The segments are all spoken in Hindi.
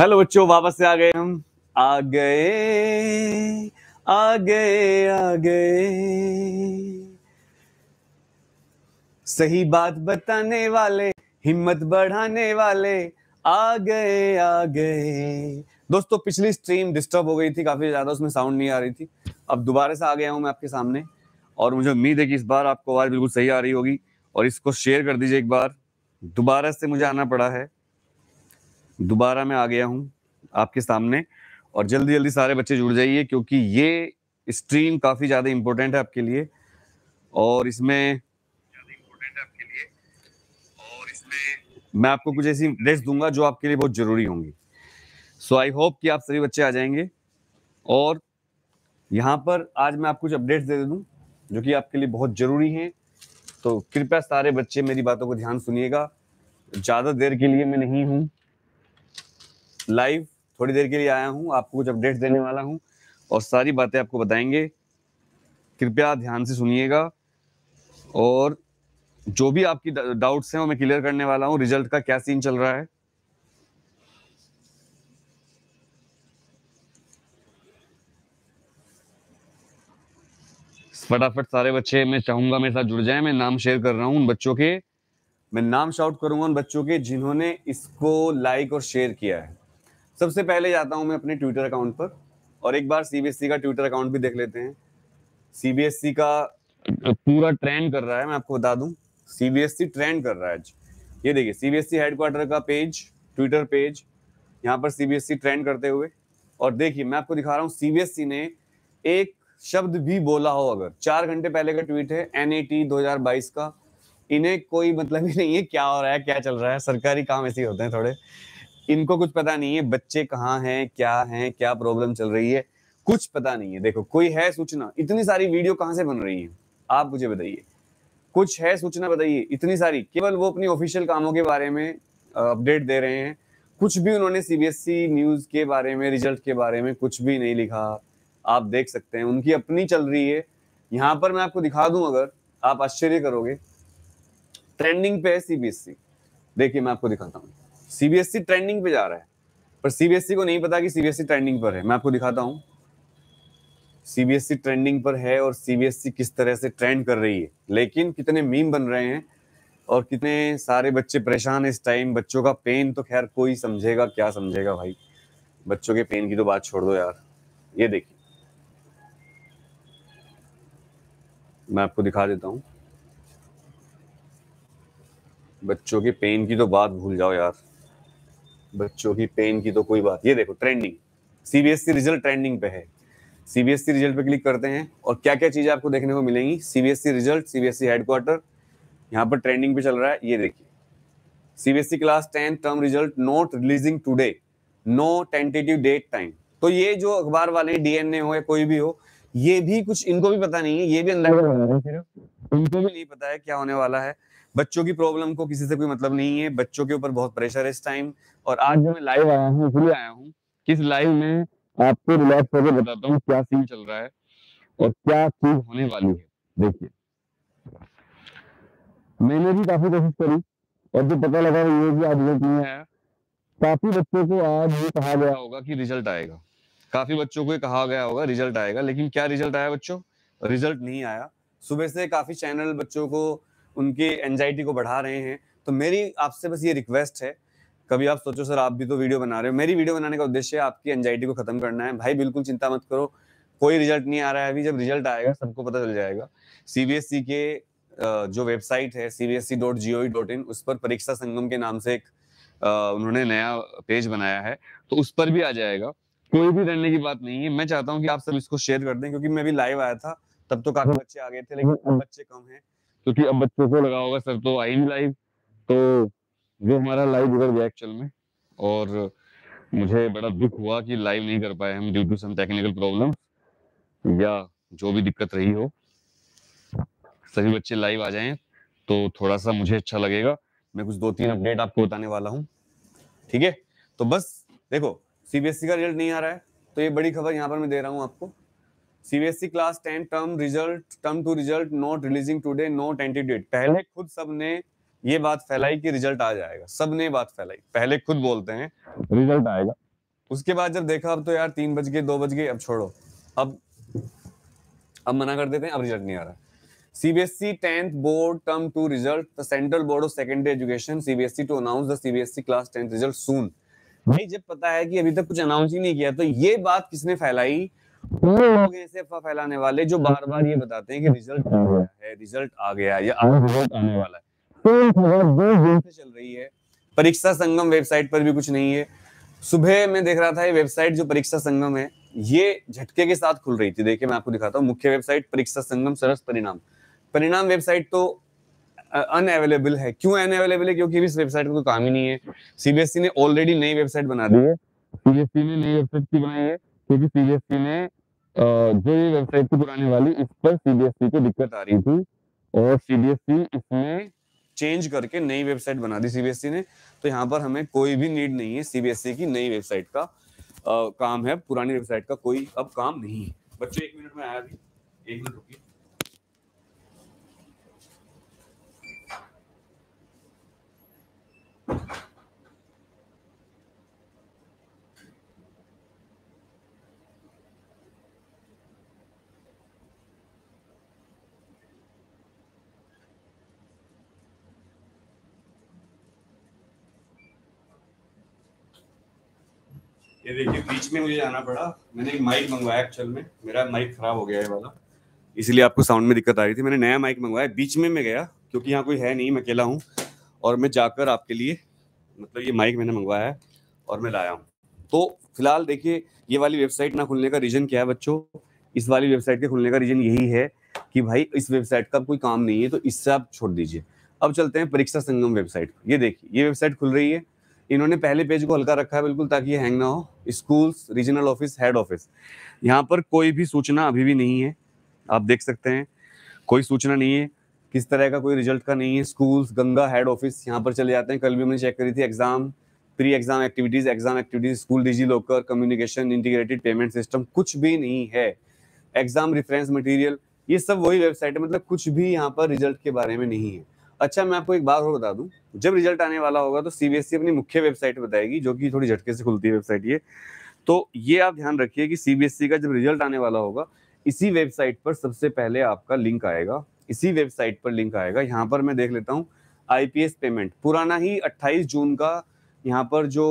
हेलो बच्चों वापस से आ गए हम आ गए आ गए आ गए सही बात बताने वाले हिम्मत बढ़ाने वाले आ गए आ गए दोस्तों पिछली स्ट्रीम डिस्टर्ब हो गई थी काफी ज्यादा उसमें साउंड नहीं आ रही थी अब दोबारा से आ गया हूं मैं आपके सामने और मुझे उम्मीद है कि इस बार आपको आवाज बिल्कुल सही आ रही होगी और इसको शेयर कर दीजिए एक बार दोबारा से मुझे आना पड़ा है दोबारा मैं आ गया हूँ आपके सामने और जल्दी जल्दी सारे बच्चे जुड़ जाइए क्योंकि ये स्ट्रीम काफ़ी ज़्यादा इम्पोर्टेंट है आपके लिए और इसमें मैं आपको कुछ ऐसी ड्रेस दूंगा जो आपके लिए बहुत ज़रूरी होंगी सो आई होप कि आप सभी बच्चे आ जाएंगे और यहाँ पर आज मैं आपको कुछ अपडेट्स दे दूँ जो कि आपके लिए बहुत ज़रूरी हैं तो कृपया सारे बच्चे मेरी बातों को ध्यान सुनिएगा ज़्यादा देर के लिए मैं नहीं हूँ लाइव थोड़ी देर के लिए आया हूँ आपको कुछ अपडेट देने वाला हूँ और सारी बातें आपको बताएंगे कृपया ध्यान से सुनिएगा और जो भी आपकी डाउट्स हैं वो मैं क्लियर करने वाला हूँ रिजल्ट का क्या सीन चल रहा है फटाफट सारे बच्चे मैं चाहूंगा मेरे साथ जुड़ जाएं मैं नाम शेयर कर रहा हूं उन बच्चों के मैं नाम शाउट करूंगा उन बच्चों के जिन्होंने इसको लाइक और शेयर किया है सबसे पहले जाता हूं मैं अपने ट्विटर अकाउंट पर और एक बार सीबीएसई e का ट्विटर अकाउंट भी देख लेते हैं सीबीएसई e का पूरा ट्रेंड कर रहा है मैं आपको बता दूं सीबीएसई ट्रेंड e कर रहा है आज ये देखिए सीबीएसई हेडक्वार्टर का पेज ट्विटर पेज यहाँ पर सीबीएसई ट्रेंड करते हुए और देखिए मैं आपको दिखा रहा हूँ सीबीएसई ने एक शब्द भी बोला हो अगर चार घंटे पहले का ट्वीट है एन 2022 का इन्हें कोई मतलब ही नहीं है क्या हो रहा है क्या चल रहा है सरकारी काम ऐसे होते हैं थोड़े इनको कुछ पता नहीं है बच्चे कहाँ हैं क्या हैं क्या प्रॉब्लम चल रही है कुछ पता नहीं है देखो कोई है सूचना इतनी सारी वीडियो कहाँ से बन रही है आप मुझे बताइए कुछ है सूचना बताइए इतनी सारी केवल वो अपनी ऑफिशियल कामों के बारे में अपडेट दे रहे हैं कुछ भी उन्होंने सीबीएसई न्यूज e के बारे में रिजल्ट के बारे में कुछ भी नहीं लिखा आप देख सकते हैं उनकी अपनी चल रही है यहाँ पर मैं आपको दिखा दूं अगर आप आश्चर्य करोगे ट्रेंडिंग पे है सीबीएसई e। देखिए मैं आपको दिखाता हूँ सीबीएसई ट्रेंडिंग पे जा रहा है पर सीबीएसई को नहीं पता कि सीबीएसई ट्रेंडिंग पर है मैं आपको दिखाता हूँ सीबीएसई ट्रेंडिंग पर है और सीबीएसई किस तरह से ट्रेंड कर रही है लेकिन कितने मीम बन रहे हैं और कितने सारे बच्चे परेशान हैं इस टाइम बच्चों का पेन तो खैर कोई समझेगा क्या समझेगा भाई बच्चों के पेन की तो बात छोड़ दो यार ये देखिए मैं आपको दिखा देता हूं बच्चों के पेन की तो बात भूल जाओ यार बच्चों की पेन की तो कोई बात ये देखो ट्रेंडिंग सीबीएसई रिजल्ट ट्रेंडिंग पे है सीबीएसई रिजल्ट पे क्लिक करते हैं और क्या क्या चीजें आपको देखने को मिलेंगी सीबीएसई रिजल्ट सीबीएसई हेडक्वार्टर यहाँ पर ट्रेंडिंग पे चल रहा है ये देखिए CBSE class ten term result not releasing today no tentative date time तो ये जो अखबार वाले डीएनए हो या कोई भी हो ये भी कुछ इनको भी पता नहीं है ये भी अंदर इनको भी नहीं पता है क्या होने वाला है बच्चों की प्रॉब्लम को किसी से कोई मतलब नहीं है बच्चों के ऊपर बहुत प्रेशर है इस टाइम और आज जो मैं लाइव आया हूँ इसलिए आया हूँ किस लाइव में आपको रिलैक्स करके बताता हूँ क्या सीन चल रहा है और क्या चीज होने वाली है देखिए मैंने भी काफी कोशिश करी और जो पता लगा ये भी आज रिजल्ट नहीं आया काफी बच्चों को आज ये कहा गया होगा कि रिजल्ट आएगा काफी बच्चों को ये कहा गया होगा रिजल्ट आएगा लेकिन क्या रिजल्ट आया बच्चों रिजल्ट नहीं आया सुबह से काफी चैनल बच्चों को उनकी एनजाइटी को बढ़ा रहे हैं तो मेरी आपसे बस ये रिक्वेस्ट है कभी आप सोचो सर आप भी तो वीडियो बना रहे हो मेरी वीडियो बनाने का उद्देश्य है आपकी एनजाइटी को खत्म करना है भाई बिल्कुल चिंता मत करो कोई रिजल्ट नहीं आ रहा है अभी जब रिजल्ट आएगा सबको पता चल जाएगा सीबीएसई e के जो वेबसाइट है C dot G O dot in उस पर परीक्षा संगम के नाम से एक उन्होंने नया पेज बनाया है तो उस पर भी आ जाएगा कोई भी डरने की बात नहीं है मैं चाहता हूँ कि आप सब इसको शेयर कर दें क्योंकि मैं भी लाइव आया था तब तो काफी बच्चे आ गए थे लेकिन बच्चे कम है क्योंकि अब बच्चों को लगा होगा सर तो आई नहीं लाइव तो जो हमारा लाइव उधर गया एक्चुअल में और मुझे बड़ा दुख हुआ कि लाइव नहीं कर पाए हम due to some technical problem या जो भी दिक्कत रही हो सभी बच्चे लाइव आ जाएं तो थोड़ा सा मुझे अच्छा लगेगा मैं कुछ दो तीन अपडेट आपको बताने वाला हूँ ठीक है तो बस देखो सीबीएसई e का रिजल्ट नहीं आ रहा है तो ये बड़ी खबर यहाँ पर मैं दे रहा हूँ आपको CBSE class ten term result term two result not releasing not any date पहले खुद ने ये बात फैलाई कि रिजल्ट आ जाएगा सबने बात फैलाई पहले खुद बोलते हैं रिजल्ट आएगा उसके बाद जब देखा अब तो यार तीन बज गए दो बज गए अब छोड़ो अब अब मना कर देते हैं अब रिजल्ट नहीं आ रहा CBSE tenth board term two result the central board of secondary education CBSE to announce the CBSE class tenth result soon भाई जब पता है कि अभी तक कुछ अनाउंस ही नहीं किया तो ये बात किसने फैलाई वो लोग ऐसे अफवाह फैलाने वाले जो बार बार ये बताते हैं कि रिजल्ट आ गया है रिजल्ट आ गया या रिजल्ट आने वाला है तो से चल रही है परीक्षा संगम वेबसाइट पर भी कुछ नहीं है सुबह मैं देख रहा था ये वेबसाइट जो परीक्षा संगम है ये झटके के साथ खुल रही थी देखिए मैं आपको दिखाता हूँ मुख्य वेबसाइट परीक्षा संगम सरस परिणाम परिणाम वेबसाइट तो अनअवेलेबल है क्यों अनअवेलेबल है क्योंकि इस वेबसाइट का काम ही नहीं है सीबीएसई e ने ऑलरेडी नई वेबसाइट बना दी है सीबीएसई e ने नई वेबसाइट की बनाई है क्योंकि सीबीएसई e ने जो ये वेबसाइट थी पुराने वाली इस पर सीबीएसई e को दिक्कत आ रही थी और सीबीएसई इसमें चेंज करके नई वेबसाइट बना दी सीबीएसई e ने तो यहाँ पर हमें कोई भी नीड नहीं है सीबीएसई की नई वेबसाइट का आ, काम है पुरानी वेबसाइट का कोई अब काम नहीं है बच्चों एक मिनट में आया अभी एक मिनट रुकिए Thank you. ये देखिए बीच में मुझे जाना पड़ा मैंने एक माइक मंगवाया एक्चुअल में मेरा माइक खराब हो गया है वाला इसीलिए आपको साउंड में दिक्कत आ रही थी मैंने नया माइक मंगवाया बीच में मैं गया क्योंकि यहाँ कोई है नहीं मैं अकेला हूँ और मैं जाकर आपके लिए मतलब ये माइक मैंने मंगवाया है और मैं लाया हूँ तो फिलहाल देखिए ये वाली वेबसाइट ना खुलने का रीज़न क्या है बच्चों इस वाली वेबसाइट के खुलने का रीज़न यही है कि भाई इस वेबसाइट का कोई काम नहीं है तो इससे आप छोड़ दीजिए अब चलते हैं परीक्षा संगम वेबसाइट ये देखिए ये वेबसाइट खुल रही है इन्होंने पहले पेज को हल्का रखा है बिल्कुल ताकि ये हैंग ना हो schools regional office head office यहाँ पर कोई भी सूचना अभी भी नहीं है आप देख सकते हैं कोई सूचना नहीं है किस तरह का कोई रिजल्ट का नहीं है स्कूल्स गंगा हेड ऑफिस यहाँ पर चले जाते हैं कल भी हमने चेक करी थी exam pre exam activities exam activities school DigiLocker communication integrated payment system कुछ भी नहीं है एग्जाम रिफरेंस मटेरियल ये सब वही वेबसाइट है मतलब कुछ भी यहाँ पर रिजल्ट के बारे में नहीं है अच्छा मैं आपको एक बात और बता दूं जब रिजल्ट आने वाला होगा तो सीबीएसई e अपनी मुख्य वेबसाइट बताएगी जो कि थोड़ी झटके से खुलती है वेबसाइट ये तो ये आप ध्यान रखिए कि सीबीएसई e का जब रिजल्ट आने वाला होगा इसी वेबसाइट पर सबसे पहले आपका लिंक आएगा इसी वेबसाइट पर लिंक आएगा यहाँ पर मैं देख लेता हूँ आईपीएस पेमेंट पुराना ही अट्ठाईस जून का यहाँ पर जो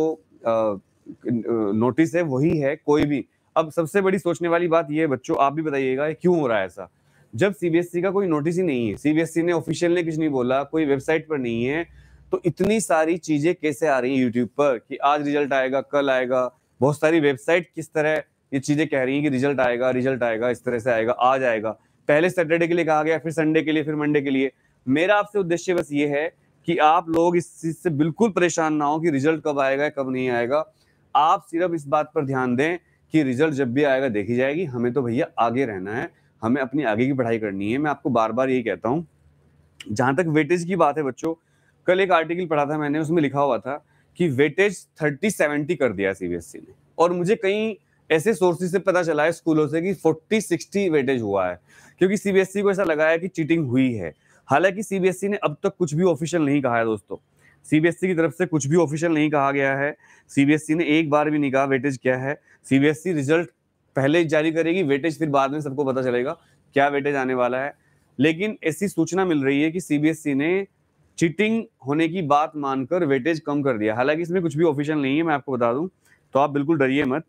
नोटिस है वही है कोई भी अब सबसे बड़ी सोचने वाली बात यह बच्चों आप भी बताइएगा क्यों हो रहा है ऐसा जब सीबीएसई e का कोई नोटिस ही नहीं है सीबीएसई e ने ऑफिशियल ने कुछ नहीं बोला कोई वेबसाइट पर नहीं है तो इतनी सारी चीजें कैसे आ रही है यूट्यूब पर कि आज रिजल्ट आएगा कल आएगा बहुत सारी वेबसाइट किस तरह ये चीजें कह रही हैं कि रिजल्ट आएगा रिजल्ट आएगा इस तरह से आएगा आज आएगा पहले सैटरडे के लिए कहा गया फिर संडे के लिए फिर मंडे के लिए मेरा आपसे उद्देश्य बस ये है कि आप लोग इस चीज से बिल्कुल परेशान ना हो कि रिजल्ट कब आएगा कब नहीं आएगा आप सिर्फ इस बात पर ध्यान दें कि रिजल्ट जब भी आएगा देखी जाएगी हमें तो भैया आगे रहना है हमें अपनी आगे की पढ़ाई करनी है मैं आपको बार बार यही कहता हूँ जहाँ तक वेटेज की बात है बच्चों कल एक आर्टिकल पढ़ा था मैंने उसमें लिखा हुआ था कि वेटेज थर्टी सेवेंटी कर दिया सीबीएसई e ने और मुझे कई ऐसे सोर्सेज से पता चला है स्कूलों से कि फोर्टी सिक्सटी वेटेज हुआ है क्योंकि सीबीएसई e को ऐसा लगा है कि चीटिंग हुई है हालांकि सीबीएसई e ने अब तक कुछ भी ऑफिशियल नहीं कहा है दोस्तों सीबीएसई की तरफ से कुछ भी ऑफिशियल नहीं कहा गया है सीबीएसई ने एक बार भी नहीं कहा वेटेज क्या है सीबीएसई रिजल्ट पहले जारी करेगी वेटेज फिर बाद में सबको पता चलेगा क्या वेटेज आने वाला है लेकिन ऐसी सूचना मिल रही है कि सीबीएसई e ने चीटिंग होने की बात मानकर वेटेज कम कर दिया हालांकि इसमें कुछ भी ऑफिशियल नहीं है मैं आपको बता दूं तो आप बिल्कुल डरिए मत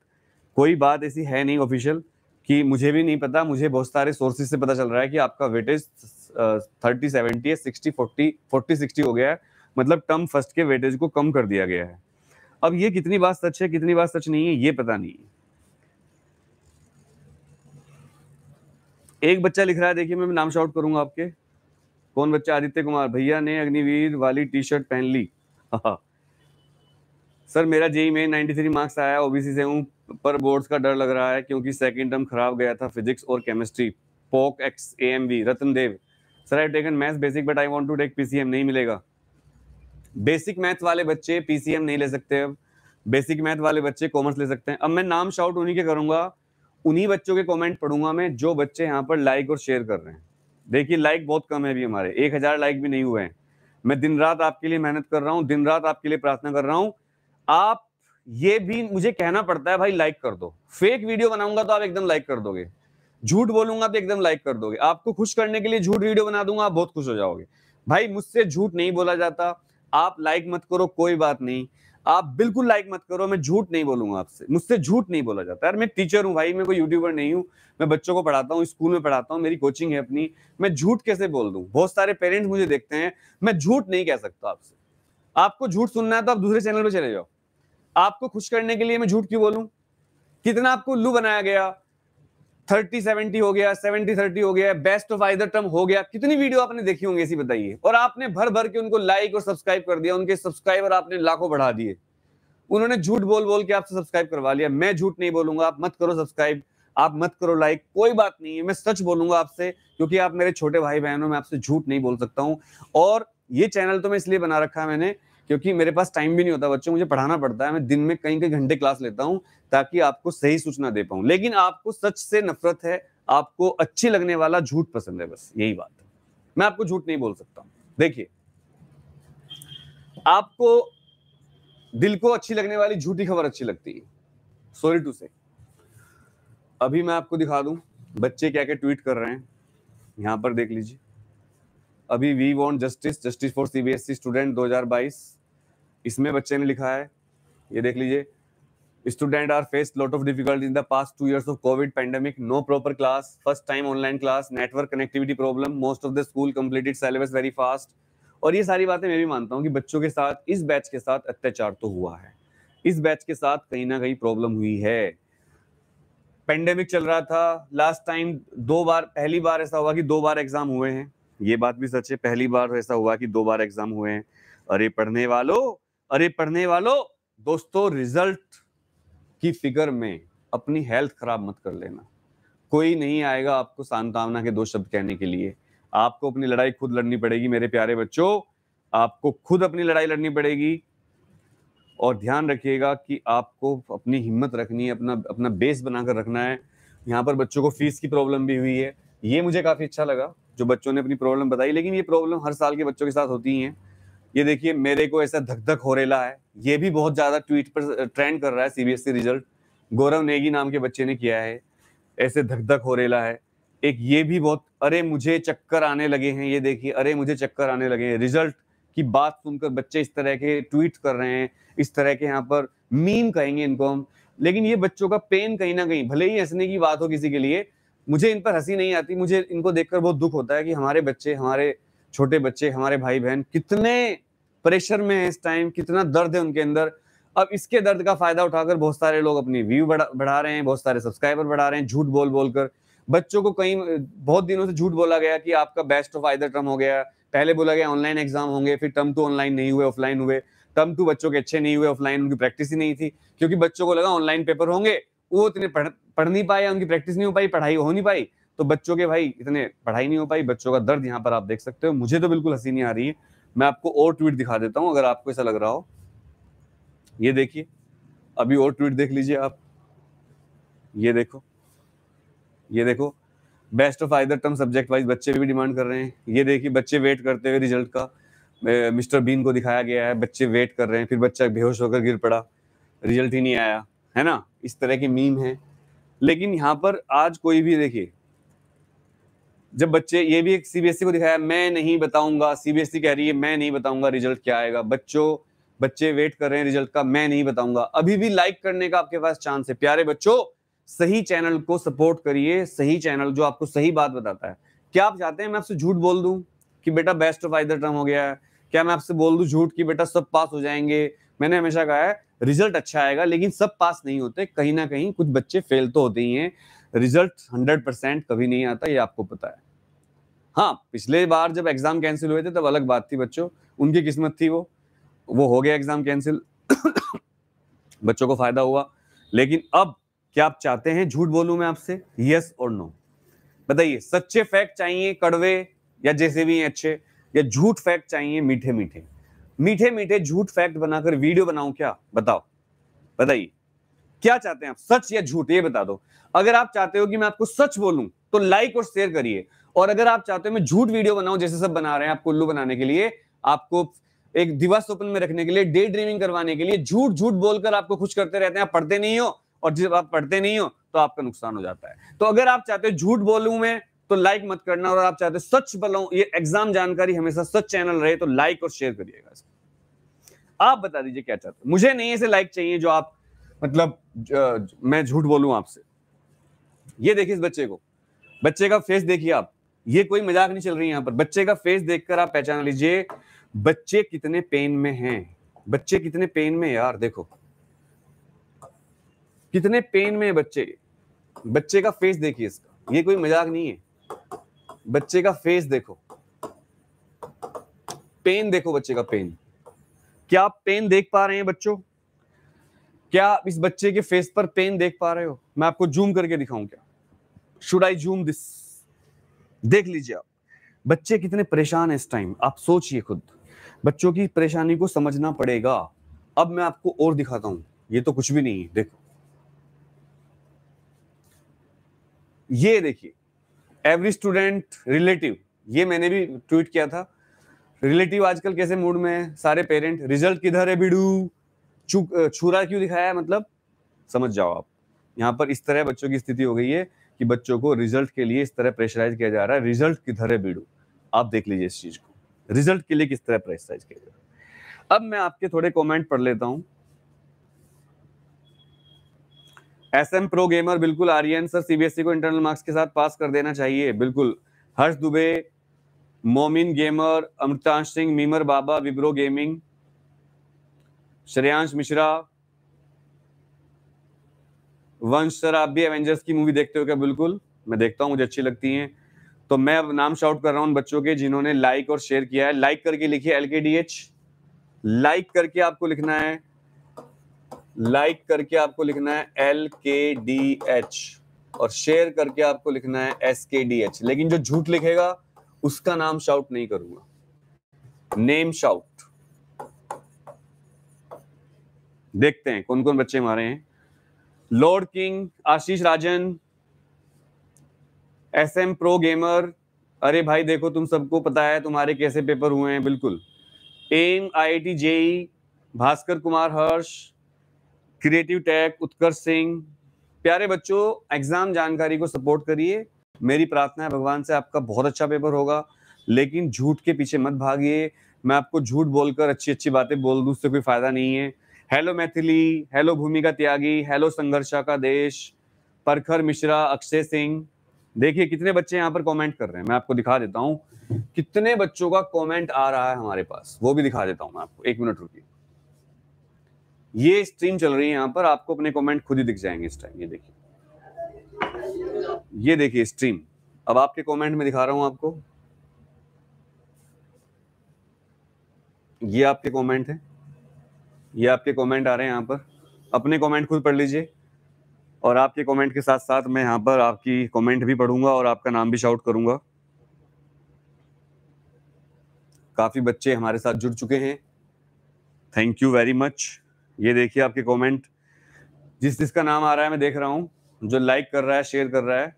कोई बात ऐसी है नहीं ऑफिशियल कि मुझे भी नहीं पता मुझे बहुत सारे सोर्सेज से पता चल रहा है कि आपका वेटेज थर्टी सेवेंटी या सिक्सटी फोर्टी फोर्टी सिक्सटी हो गया है मतलब टर्म फर्स्ट के वेटेज को कम कर दिया गया है अब ये कितनी बात सच है कितनी बात सच नहीं है ये पता नहीं है एक बच्चा लिख रहा है देखिए मैं नाम शॉर्ट करूंगा आपके कौन बच्चा आदित्य कुमार भैया ने अग्निवीर वाली टी शर्ट पहन ली हाँ। सर मेरा जेई में 93 मार्क्स आया ओबीसी से हूँ पर बोर्ड्स का डर लग रहा है क्योंकि सेकंड टर्म खराब गया था फिजिक्स और केमिस्ट्री पोक X A M V Ratan Dev sir I taken maths basic but I want to take PCM नहीं मिलेगा बेसिक मैथ वाले बच्चे पीसीएम नहीं ले सकते अब बेसिक मैथ वाले बच्चे कॉमर्स ले सकते हैं अब मैं नाम शाउट उन्हीं के करूंगा उन्हीं बच्चों के कमेंट पढ़ूंगा मैं जो बच्चे यहाँ पर लाइक और शेयर कर रहे हैं देखिए लाइक बहुत कम है अभी हमारे एक हजार लाइक भी नहीं हुए हैं मैं दिन रात आपके लिए मेहनत कर रहा हूँ दिन रात आपके लिए प्रार्थना कर रहा हूँ आप ये भी मुझे कहना पड़ता है भाई लाइक कर दो फेक वीडियो बनाऊंगा तो आप एकदम लाइक कर दोगे झूठ बोलूंगा तो एकदम लाइक कर दोगे आपको खुश करने के लिए झूठ वीडियो बना दूंगा आप बहुत खुश हो जाओगे भाई मुझसे झूठ नहीं बोला जाता आप लाइक मत करो कोई बात नहीं आप बिल्कुल लाइक मत करो मैं झूठ नहीं बोलूंगा आपसे मुझसे झूठ नहीं बोला जाता यार मैं टीचर हूँ भाई मैं कोई यूट्यूबर नहीं हूँ मैं बच्चों को पढ़ाता हूँ स्कूल में पढ़ाता हूँ मेरी कोचिंग है अपनी मैं झूठ कैसे बोल दूँ बहुत सारे पेरेंट्स मुझे देखते हैं मैं झूठ नहीं कह सकता आपसे आपको झूठ सुनना है तो आप दूसरे चैनल पर चले जाओ आपको खुश करने के लिए मैं झूठ क्यों बोलूँ कितना आपको उल्लू बनाया गया थर्टी सेवेंटी हो गया सेवेंटी थर्टी हो गया बेस्ट ऑफ आइदर टर्म हो गया कितनी वीडियो आपने देखी होंगी इसी बताइए और आपने भर भर के उनको लाइक और सब्सक्राइब कर दिया उनके सब्सक्राइबर आपने लाखों बढ़ा दिए उन्होंने झूठ बोल बोल के आपसे सब्सक्राइब करवा लिया मैं झूठ नहीं बोलूंगा आप मत करो सब्सक्राइब आप मत करो लाइक कोई बात नहीं है मैं सच बोलूंगा आपसे क्योंकि आप मेरे छोटे भाई बहनों में आपसे झूठ नहीं बोल सकता हूँ और ये चैनल तो मैं इसलिए बना रखा है मैंने क्योंकि मेरे पास टाइम भी नहीं होता बच्चों मुझे पढ़ाना पड़ता है मैं दिन में कई कई घंटे क्लास लेता हूँ ताकि आपको सही सूचना दे पाऊँ लेकिन आपको सच से नफरत है आपको अच्छी लगने वाला झूठ पसंद है बस यही बात है मैं आपको झूठ नहीं बोल सकता देखिए आपको दिल को अच्छी लगने वाली झूठी खबर अच्छी लगती है सॉरी टू से अभी मैं आपको दिखा दूं बच्चे क्या क्या ट्वीट कर रहे हैं यहां पर देख लीजिए अभी we want justice justice for CBSE student 2022 इसमें बच्चे ने लिखा है ये देख लीजिए student are face lot of difficult in the past two years of covid pandemic no proper class first time online class network connectivity problem most of the school completed syllabus very fast और ये सारी बातें मैं भी मानता हूँ कि बच्चों के साथ इस बैच के साथ अत्याचार तो हुआ है इस बैच के साथ कहीं ना कहीं प्रॉब्लम हुई है पेंडेमिक चल रहा था लास्ट टाइम दो बार पहली बार ऐसा हुआ कि दो बार एग्जाम हुए हैं ये बात भी सच है पहली बार ऐसा हुआ कि दो बार एग्जाम हुए हैं अरे पढ़ने वालों अरे पढ़ने वालों दोस्तों रिजल्ट की फिगर में अपनी हेल्थ खराब मत कर लेना कोई नहीं आएगा आपको सांतावना के दो शब्द कहने के लिए आपको अपनी लड़ाई खुद लड़नी पड़ेगी मेरे प्यारे बच्चों आपको खुद अपनी लड़ाई लड़नी पड़ेगी और ध्यान रखिएगा कि आपको अपनी हिम्मत रखनी है अपना अपना बेस बनाकर रखना है यहाँ पर बच्चों को फीस की प्रॉब्लम भी हुई है ये मुझे काफ़ी अच्छा लगा जो बच्चों ने अपनी प्रॉब्लम बताई लेकिन ये प्रॉब्लम हर साल के बच्चों के साथ होती है ये देखिए मेरे को ऐसा धक धक हो रेला है ये भी बहुत ज्यादा ट्वीट पर ट्रेंड कर रहा है सीबीएसई रिजल्ट गौरव नेगी नाम के बच्चे ने किया है ऐसे धक धक हो रेला है एक ये भी बहुत अरे मुझे चक्कर आने लगे हैं ये देखिए अरे मुझे चक्कर आने लगे हैं रिजल्ट की बात सुनकर बच्चे इस तरह के ट्वीट कर रहे हैं इस तरह के यहाँ पर मीम कहेंगे इनको हम लेकिन ये बच्चों का पेन कहीं ना कहीं भले ही हंसने की बात हो किसी के लिए मुझे इन पर हंसी नहीं आती मुझे इनको देखकर बहुत दुख होता है कि हमारे बच्चे हमारे छोटे बच्चे हमारे भाई बहन कितने प्रेशर में है इस टाइम कितना दर्द है उनके अंदर अब इसके दर्द का फायदा उठाकर बहुत सारे लोग अपनी व्यू बढ़ा बढ़ा रहे हैं बहुत सारे सब्सक्राइबर बढ़ा रहे हैं झूठ बोल बोलकर बच्चों को कई बहुत दिनों से झूठ बोला गया कि आपका बेस्ट ऑफ आइदर टर्म हो गया पहले बोला गया ऑनलाइन एग्जाम होंगे फिर टर्म टू ऑनलाइन नहीं हुए ऑफलाइन हुए टर्म टू बच्चों के अच्छे नहीं हुए ऑफलाइन उनकी प्रैक्टिस ही नहीं थी क्योंकि बच्चों को लगा ऑनलाइन पेपर होंगे वो इतने पढ़ पढ़ नहीं पाए उनकी प्रैक्टिस नहीं हो पाई पढ़ाई हो नहीं पाई तो बच्चों के भाई इतने पढ़ाई नहीं हो पाई बच्चों का दर्द यहाँ पर आप देख सकते हो मुझे तो बिल्कुल हंसी नहीं आ रही है मैं आपको और ट्वीट दिखा देता हूं अगर आपको ऐसा लग रहा हो ये देखिए अभी और ट्वीट देख लीजिए आप ये देखो ये देखो best of either term subject wise बच्चे भी डिमांड कर रहे हैं ये देखिए बच्चे वेट करते हुए रिजल्ट का मिस्टर बीन को दिखाया गया है बच्चे वेट कर रहे हैं फिर बच्चा बेहोश होकर गिर पड़ा रिजल्ट ही नहीं आया है ना इस तरह की मीम है लेकिन यहाँ पर आज कोई भी देखिए जब बच्चे ये भी एक सीबीएसई e को दिखाया मैं नहीं बताऊंगा सीबीएसई e कह रही है मैं नहीं बताऊंगा रिजल्ट क्या आएगा बच्चों बच्चे वेट कर रहे हैं रिजल्ट का मैं नहीं बताऊंगा अभी भी लाइक करने का आपके पास चांस है प्यारे बच्चों सही चैनल को सपोर्ट करिए सही चैनल जो आपको सही बात बताता है क्या आप चाहते हैं मैं आपसे झूठ बोल दूं कि बेटा बेस्ट ऑफ आइदर टर्म हो गया है क्या मैं आपसे बोल दूं झूठ कि बेटा सब पास हो जाएंगे मैंने हमेशा कहा है रिजल्ट अच्छा आएगा लेकिन सब पास नहीं होते कहीं ना कहीं कुछ बच्चे फेल तो होते ही हैं रिजल्ट हंड्रेड परसेंट कभी नहीं आता ये आपको पता है हाँ पिछले बार जब एग्जाम कैंसिल हुए थे तब अलग बात थी बच्चों उनकी किस्मत थी वो वो हो गया एग्जाम कैंसिल बच्चों को फायदा हुआ लेकिन अब क्या आप चाहते हैं झूठ बोलू मैं आपसे यस और नो बताइए सच्चे फैक्ट चाहिए कड़वे या जैसे भी अच्छे या झूठ फैक्ट चाहिए मीठे मीठे मीठे मीठे झूठ फैक्ट बनाकर वीडियो बनाऊं क्या बताओ बताइए क्या चाहते हैं आप सच या झूठ ये बता दो अगर आप चाहते हो कि मैं आपको सच बोलूं तो लाइक और शेयर करिए और अगर आप चाहते हो मैं झूठ वीडियो बनाऊं जैसे सब बना रहे हैं आपको उल्लू बनाने के लिए आपको एक दिवस स्वप्न में रखने के लिए डे ड्रीमिंग करवाने के लिए झूठ झूठ बोलकर आपको खुश करते रहते हैं आप पढ़ते नहीं हो और जब आप पढ़ते नहीं हो तो आपका नुकसान हो जाता है तो अगर आप चाहते हो झूठ बोलूं मैं तो लाइक मत करना और आप चाहते हो सच बोलो ये एग्जाम जानकारी हमेशा सच चैनल रहे तो लाइक और शेयर करिएगा आप बता दीजिए क्या चाहते हो मुझे नहीं ऐसे लाइक चाहिए जो आप मतलब ज, मैं झूठ बोलूं आपसे ये देखिए इस बच्चे को बच्चे का फेस देखिए आप ये कोई मजाक नहीं चल रही है यहाँ पर बच्चे का फेस देखकर आप पहचान लीजिए बच्चे कितने पेन में हैं बच्चे कितने पेन में यार देखो कितने पेन में है बच्चे बच्चे का फेस देखिए इसका ये कोई मजाक नहीं है बच्चे का फेस देखो पेन देखो बच्चे का पेन क्या आप पेन देख पा रहे हैं बच्चों क्या आप इस बच्चे के फेस पर पेन देख पा रहे हो मैं आपको जूम करके दिखाऊं क्या शुड आई जूम दिस देख लीजिए आप बच्चे कितने परेशान हैं इस टाइम आप सोचिए खुद बच्चों की परेशानी को समझना पड़ेगा अब मैं आपको और दिखाता हूं ये तो कुछ भी नहीं है देखो ये देखिए एवरी स्टूडेंट रिलेटिव ये मैंने भी ट्वीट किया था रिलेटिव आजकल कैसे मूड में है सारे पेरेंट रिजल्ट किधर है बिडू छुरा क्यों दिखाया है मतलब समझ जाओ आप यहाँ पर इस तरह बच्चों की स्थिति हो गई है कि बच्चों को रिजल्ट के लिए इस तरह प्रेशराइज किया जा रहा है रिजल्ट की धरे बीड़ू आप देख लीजिए इस चीज को रिजल्ट के लिए किस तरह प्रेशराइज किया जा रहा है अब मैं आपके थोड़े कॉमेंट पढ़ लेता हूँ एस एम प्रो गेमर बिल्कुल आर्यन सर सीबीएसई e को इंटरनल मार्क्स के साथ पास कर देना चाहिए बिल्कुल Harsh Dubey Momin gamer Amritansh Singh memer Baba Vibro gaming Shreyansh Mishra Vansh sir आप भी एवेंजर्स की मूवी देखते हो क्या बिल्कुल मैं देखता हूँ मुझे अच्छी लगती है तो मैं अब नाम शाउट कर रहा हूँ उन बच्चों के जिन्होंने लाइक और शेयर किया है लाइक करके लिखिए एल के डी एच लाइक करके आपको लिखना है लाइक करके आपको लिखना है एल के डी एच और शेयर करके आपको लिखना है एस के डी एच लेकिन जो झूठ लिखेगा उसका नाम शाउट नहीं करूंगा नेम शाउट देखते हैं कौन कौन बच्चे मारे हैं lord king Ashish Rajan S M pro gamer अरे भाई देखो तुम सबको पता है तुम्हारे कैसे पेपर हुए हैं बिल्कुल M I I T JEE Bhaskar Kumar Harsh creative tech Utkarsh Singh प्यारे बच्चों एग्जाम जानकारी को सपोर्ट करिए मेरी प्रार्थना है भगवान से आपका बहुत अच्छा पेपर होगा लेकिन झूठ के पीछे मत भागिए मैं आपको झूठ बोलकर अच्छी अच्छी बातें बोल दूँ उससे कोई फायदा नहीं है हेलो मैथिली हेलो भूमिका त्यागी हेलो संघर्षा का देश परखर मिश्रा अक्षय सिंह देखिए कितने बच्चे यहाँ पर कमेंट कर रहे हैं मैं आपको दिखा देता हूँ कितने बच्चों का कमेंट आ रहा है हमारे पास वो भी दिखा देता हूँ मैं आपको एक मिनट रुकिए ये स्ट्रीम चल रही है यहाँ पर आपको अपने कमेंट खुद ही दिख जाएंगे इस टाइम ये देखिए ये देखिए स्ट्रीम अब आपके कमेंट में दिखा रहा हूं आपको ये आपके कमेंट है ये आपके कमेंट आ रहे हैं यहाँ पर अपने कमेंट खुद पढ़ लीजिए और आपके कमेंट के साथ साथ मैं यहाँ पर आपकी कमेंट भी पढ़ूंगा और आपका नाम भी शाउट करूंगा काफ़ी बच्चे हमारे साथ जुड़ चुके हैं थैंक यू वेरी मच ये देखिए आपके कमेंट जिस जिसका नाम आ रहा है मैं देख रहा हूँ जो लाइक कर रहा है शेयर कर रहा है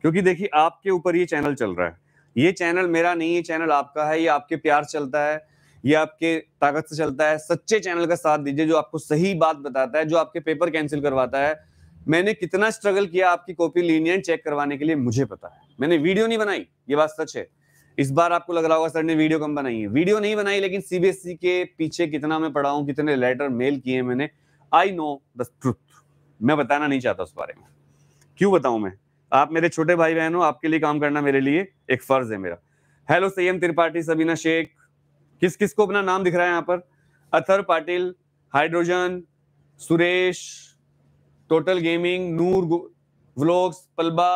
क्योंकि देखिए आपके ऊपर ये चैनल चल रहा है ये चैनल मेरा नहीं है चैनल आपका है ये आपके प्यार चलता है ये आपके ताकत से चलता है सच्चे चैनल का साथ दीजिए जो आपको सही बात बताता है जो आपके पेपर कैंसिल करवाता है मैंने कितना स्ट्रगल किया आपकी कॉपी लीनियन चेक करवाने के लिए मुझे पता है मैंने वीडियो नहीं बनाई ये बात सच है इस बार आपको लग रहा होगा सर ने वीडियो कम बनाई है वीडियो नहीं बनाई लेकिन सीबीएसई e के पीछे कितना मैं पढ़ाऊं कितने लेटर मेल किए मैंने आई नो द ट्रुथ मैं बताना नहीं चाहता उस बारे में क्यों बताऊं मैं आप मेरे छोटे भाई बहन हो आपके लिए काम करना मेरे लिए एक फर्ज है मेरा हेलो सैयम त्रिपाठी सबीना शेख किस किस को अपना नाम दिख रहा है यहाँ पर Athar Patil hydrogen Suresh total gaming Noor vlogs पलबा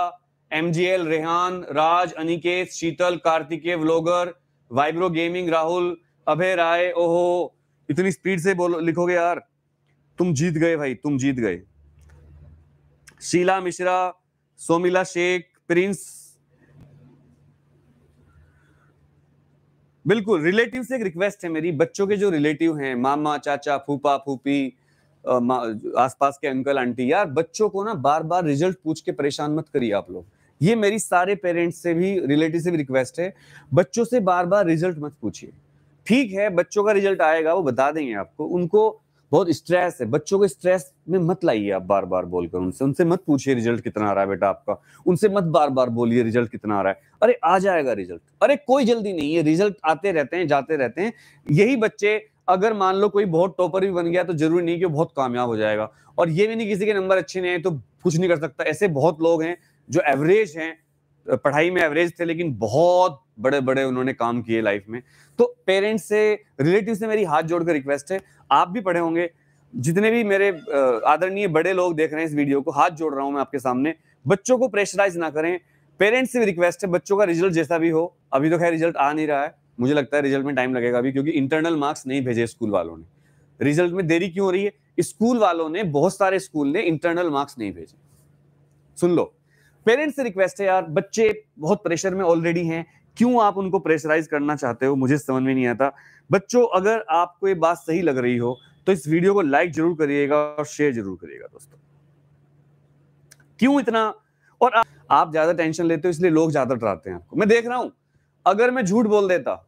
MGL Rehan Raj Aniket Sheetal Kartikeya vlogger vibro gaming Rahul Abhay Rai ओहो इतनी स्पीड से बोलो लिखोगे यार तुम जीत गए भाई तुम जीत गए शीला मिश्रा सोमिला शेख प्रिंस बिल्कुल रिलेटिव से एक रिक्वेस्ट है मेरी बच्चों के जो रिलेटिव हैं मामा चाचा फूफा फूफी आसपास के अंकल आंटी यार बच्चों को ना बार बार रिजल्ट पूछ के परेशान मत करिए आप लोग ये मेरी सारे पेरेंट्स से भी रिलेटिव से भी रिक्वेस्ट है बच्चों से बार बार रिजल्ट मत पूछिए ठीक है बच्चों का रिजल्ट आएगा वो बता देंगे आपको उनको बहुत स्ट्रेस है बच्चों को स्ट्रेस में मत लाइए आप बार बार बोलकर उनसे उनसे मत पूछिए रिजल्ट कितना आ रहा है बेटा आपका उनसे मत बार बार बोलिए रिजल्ट कितना आ रहा है अरे आ जाएगा रिजल्ट अरे कोई जल्दी नहीं है रिजल्ट आते रहते हैं जाते रहते हैं यही बच्चे अगर मान लो कोई बहुत टॉपर भी बन गया तो जरूरी नहीं कि बहुत कामयाब हो जाएगा और ये भी नहीं किसी के नंबर अच्छे नहीं है तो कुछ नहीं कर सकता ऐसे बहुत लोग हैं जो एवरेज हैं पढ़ाई में एवरेज थे लेकिन बहुत बड़े बड़े उन्होंने काम किए लाइफ में तो पेरेंट्स से रिलेटिव से मेरी हाथ जोड़कर रिक्वेस्ट है आप भी पढ़े होंगे जितने भी मेरे आदरणीय बड़े लोग देख रहे हैं इस वीडियो को हाथ जोड़ रहा हूं मैं आपके सामने बच्चों को प्रेशराइज ना करें पेरेंट्स से भी रिक्वेस्ट है बच्चों का रिजल्ट जैसा भी हो अभी तो खैर रिजल्ट आ नहीं रहा है मुझे लगता है रिजल्ट में टाइम लगेगा अभी क्योंकि इंटरनल मार्क्स नहीं भेजे स्कूल वालों ने रिजल्ट में देरी क्यों हो रही है स्कूल वालों ने बहुत सारे स्कूल ने इंटरनल मार्क्स नहीं भेजे सुन लो पेरेंट्स से रिक्वेस्ट है यार बच्चे बहुत प्रेशर में ऑलरेडी हैं क्यों आप उनको प्रेशराइज करना चाहते हो मुझे समझ में नहीं आता बच्चों अगर आपको ये बात सही लग रही हो तो इस वीडियो को लाइक जरूर करिएगा और शेयर जरूर करिएगा दोस्तों क्यों इतना और आप, आप ज्यादा टेंशन लेते हो इसलिए लोग ज्यादा डराते हैं आपको मैं देख रहा हूं अगर मैं झूठ बोल देता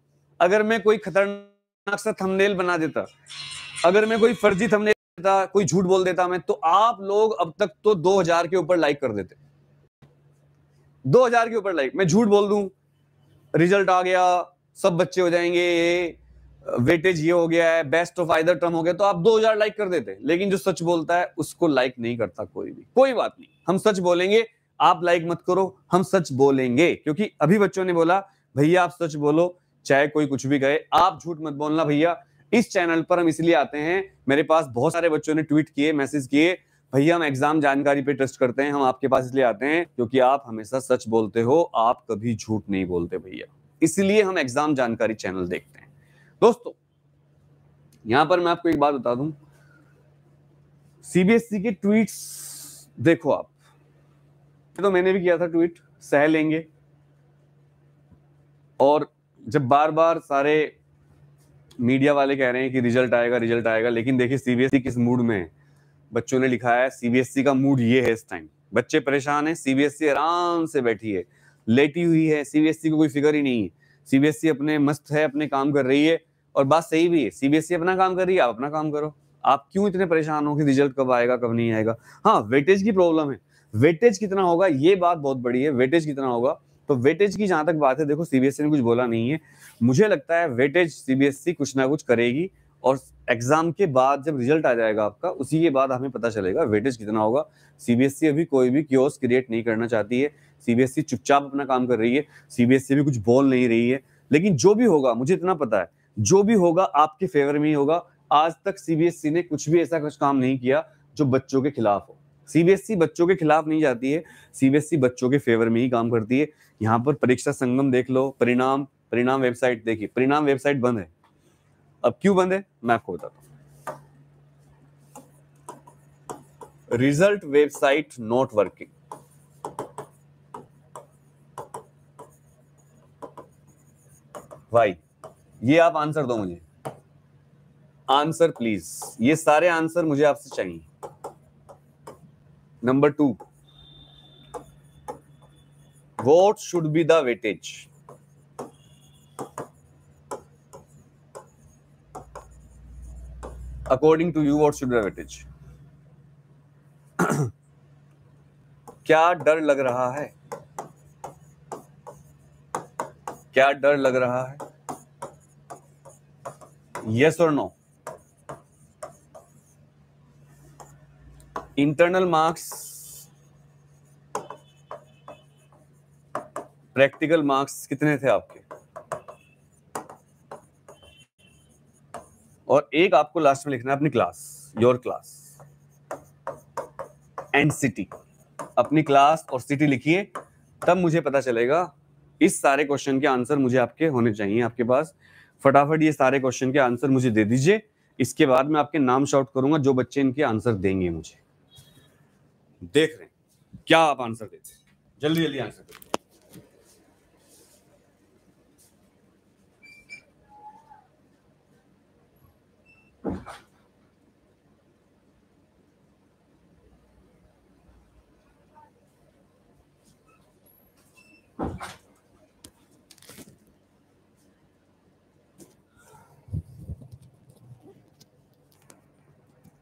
अगर मैं कोई खतरनाक सा थंबनेल बना देता अगर मैं कोई फर्जी थंबनेल देता कोई झूठ बोल देता मैं तो आप लोग अब तक तो 2000 के ऊपर लाइक कर देते दो हजार के ऊपर लाइक मैं झूठ बोल दू रिजल्ट आ गया सब बच्चे हो जाएंगे वेटेज ये हो गया है बेस्ट ऑफ आइदर टर्म हो गया तो आप हजार लाइक कर देते लेकिन जो सच बोलता है उसको लाइक नहीं करता कोई भी कोई बात नहीं हम सच बोलेंगे आप लाइक मत करो हम सच बोलेंगे क्योंकि अभी बच्चों ने बोला भैया आप सच बोलो चाहे कोई कुछ भी कहे आप झूठ मत बोलना भैया इस चैनल पर हम इसलिए आते हैं मेरे पास बहुत सारे बच्चों ने ट्वीट किए मैसेज किए भैया हम एग्जाम जानकारी पे ट्रस्ट करते हैं हम आपके पास इसलिए आते हैं क्योंकि आप हमेशा सच बोलते हो आप कभी झूठ नहीं बोलते भैया इसलिए हम एग्जाम जानकारी चैनल देखते हैं दोस्तों यहां पर मैं आपको एक बात बता दूं सीबीएसई e के ट्वीट्स देखो आप तो मैंने भी किया था ट्वीट सह लेंगे और जब बार बार सारे मीडिया वाले कह रहे हैं कि रिजल्ट आएगा रिजल्ट आएगा लेकिन देखिए सीबीएसई e किस मूड में है बच्चों ने लिखा है सीबीएसई e का मूड ये है इस टाइम बच्चे परेशान है सीबीएसई e आराम से बैठी है लेटी हुई है सीबीएसई e को कोई फिक्र ही नहीं है सीबीएसई अपने मस्त है अपने काम कर रही है और बात सही भी है सीबीएसई अपना काम कर रही है आप अपना काम करो आप क्यों इतने परेशान हो कि रिजल्ट कब आएगा कब नहीं आएगा हाँ वेटेज की प्रॉब्लम है वेटेज कितना होगा ये बात बहुत बड़ी है वेटेज कितना होगा तो वेटेज की जहां तक बात है देखो सीबीएसई ने कुछ बोला नहीं है मुझे लगता है वेटेज सीबीएसई कुछ ना कुछ करेगी और एग्जाम के बाद जब रिजल्ट आ जाएगा आपका उसी के बाद हमें पता चलेगा वेटेज कितना होगा सीबीएसई अभी कोई भी क्योर्स क्रिएट नहीं करना चाहती है सीबीएसई चुपचाप अपना काम कर रही है सीबीएसई भी कुछ बोल नहीं रही है लेकिन जो भी होगा मुझे इतना पता है जो भी होगा आपके फेवर में ही होगा आज तक सीबीएसई ने कुछ भी ऐसा कुछ काम नहीं किया जो बच्चों के खिलाफ हो सीबीएसई बच्चों के खिलाफ नहीं जाती है सीबीएसई बच्चों के फेवर में ही काम करती है यहाँ पर परीक्षा संगम देख लो परिणाम परिणाम वेबसाइट देखिए परिणाम वेबसाइट बंद है अब क्यों बंद है मैं आपको बताता हूं रिजल्ट वेबसाइट नॉट वर्किंग भाई ये आप आंसर दो मुझे आंसर प्लीज ये सारे आंसर मुझे आपसे चाहिए number two what should be the weightage according to you what should average क्या डर लग रहा है क्या डर लग रहा है यस और no internal marks practical marks कितने थे आपके एक आपको लास्ट में लिखना है अपनी class your class and city अपनी क्लास और सिटी लिखिए तब मुझे पता चलेगा इस सारे क्वेश्चन के आंसर मुझे आपके होने चाहिए आपके पास फटाफट ये सारे क्वेश्चन के आंसर मुझे दे दीजिए इसके बाद मैं आपके नाम शॉर्ट करूंगा जो बच्चे इनके आंसर देंगे मुझे देख रहे हैं क्या आप आंसर देते जल्दी जल्दी आंसर करें सो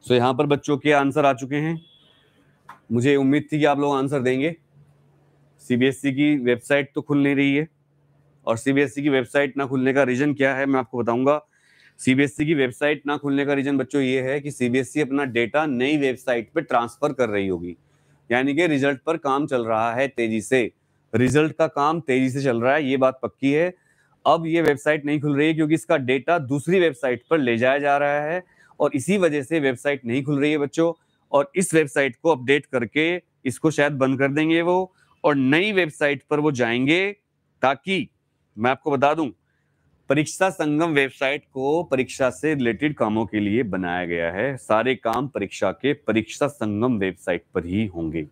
so, यहां पर बच्चों के आंसर आ चुके हैं मुझे उम्मीद थी कि आप लोग आंसर देंगे सीबीएसई e की वेबसाइट तो खुल नहीं रही है और सीबीएसई e की वेबसाइट ना खुलने का रीज़न क्या है मैं आपको बताऊंगा सीबीएसई e की वेबसाइट ना खुलने का रीज़न बच्चों ये है कि सीबीएसई अपना डेटा नई वेबसाइट पर ट्रांसफ़र कर रही होगी यानी कि रिजल्ट पर काम चल रहा है तेज़ी से रिजल्ट का काम तेजी से चल रहा है ये बात पक्की है अब ये वेबसाइट नहीं खुल रही है क्योंकि इसका डेटा दूसरी वेबसाइट पर ले जाया जा रहा है और इसी वजह से वेबसाइट नहीं खुल रही है बच्चों और इस वेबसाइट को अपडेट करके इसको शायद बंद कर देंगे वो और नई वेबसाइट पर वो जाएंगे ताकि मैं आपको बता दूं परीक्षा संगम वेबसाइट को परीक्षा से रिलेटेड कामों के लिए बनाया गया है सारे काम परीक्षा के परीक्षा संगम वेबसाइट पर ही होंगे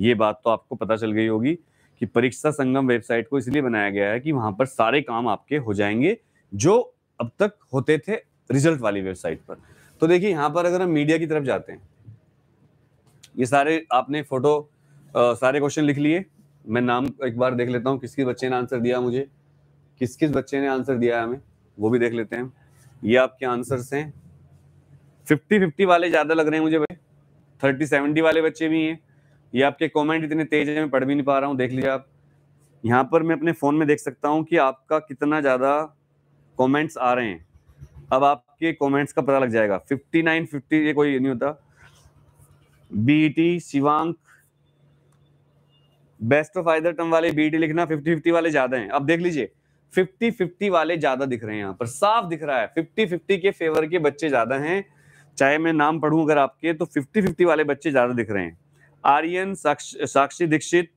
ये बात तो आपको पता चल गई होगी कि परीक्षा संगम वेबसाइट को इसलिए बनाया गया है कि वहां पर सारे काम आपके हो जाएंगे जो अब तक होते थे रिजल्ट वाली वेबसाइट पर तो देखिए यहाँ पर अगर हम मीडिया की तरफ जाते हैं ये सारे आपने फोटो आ, सारे क्वेश्चन लिख लिए मैं नाम एक बार देख लेता हूँ किस किस बच्चे ने आंसर दिया मुझे किस किस बच्चे ने आंसर दिया हमें वो भी देख लेते हैं ये आपके आंसर्स हैं फिफ्टी फिफ्टी वाले ज़्यादा लग रहे हैं मुझे भाई थर्टी सेवेंटी वाले बच्चे भी हैं ये आपके कमेंट इतने तेज है मैं पढ़ भी नहीं पा रहा हूँ देख लीजिए आप यहाँ पर मैं अपने फ़ोन में देख सकता हूँ कि आपका कितना ज़्यादा कमेंट्स आ रहे हैं अब आपके कमेंट्स का पता लग जाएगा 59 50 ये कोई नहीं होता B T e Shivank best of either term वाले बीटी e लिखना फिफ्टी फिफ्टी वाले ज्यादा हैं अब देख लीजिए फिफ्टी फिफ्टी वाले ज्यादा दिख रहे हैं यहाँ पर साफ दिख रहा है फिफ्टी फिफ्टी के फेवर के बच्चे ज्यादा हैं चाहे मैं नाम पढ़ूं अगर आपके तो 50 50 वाले बच्चे ज्यादा दिख रहे हैं आर्यन साक्षी दीक्षित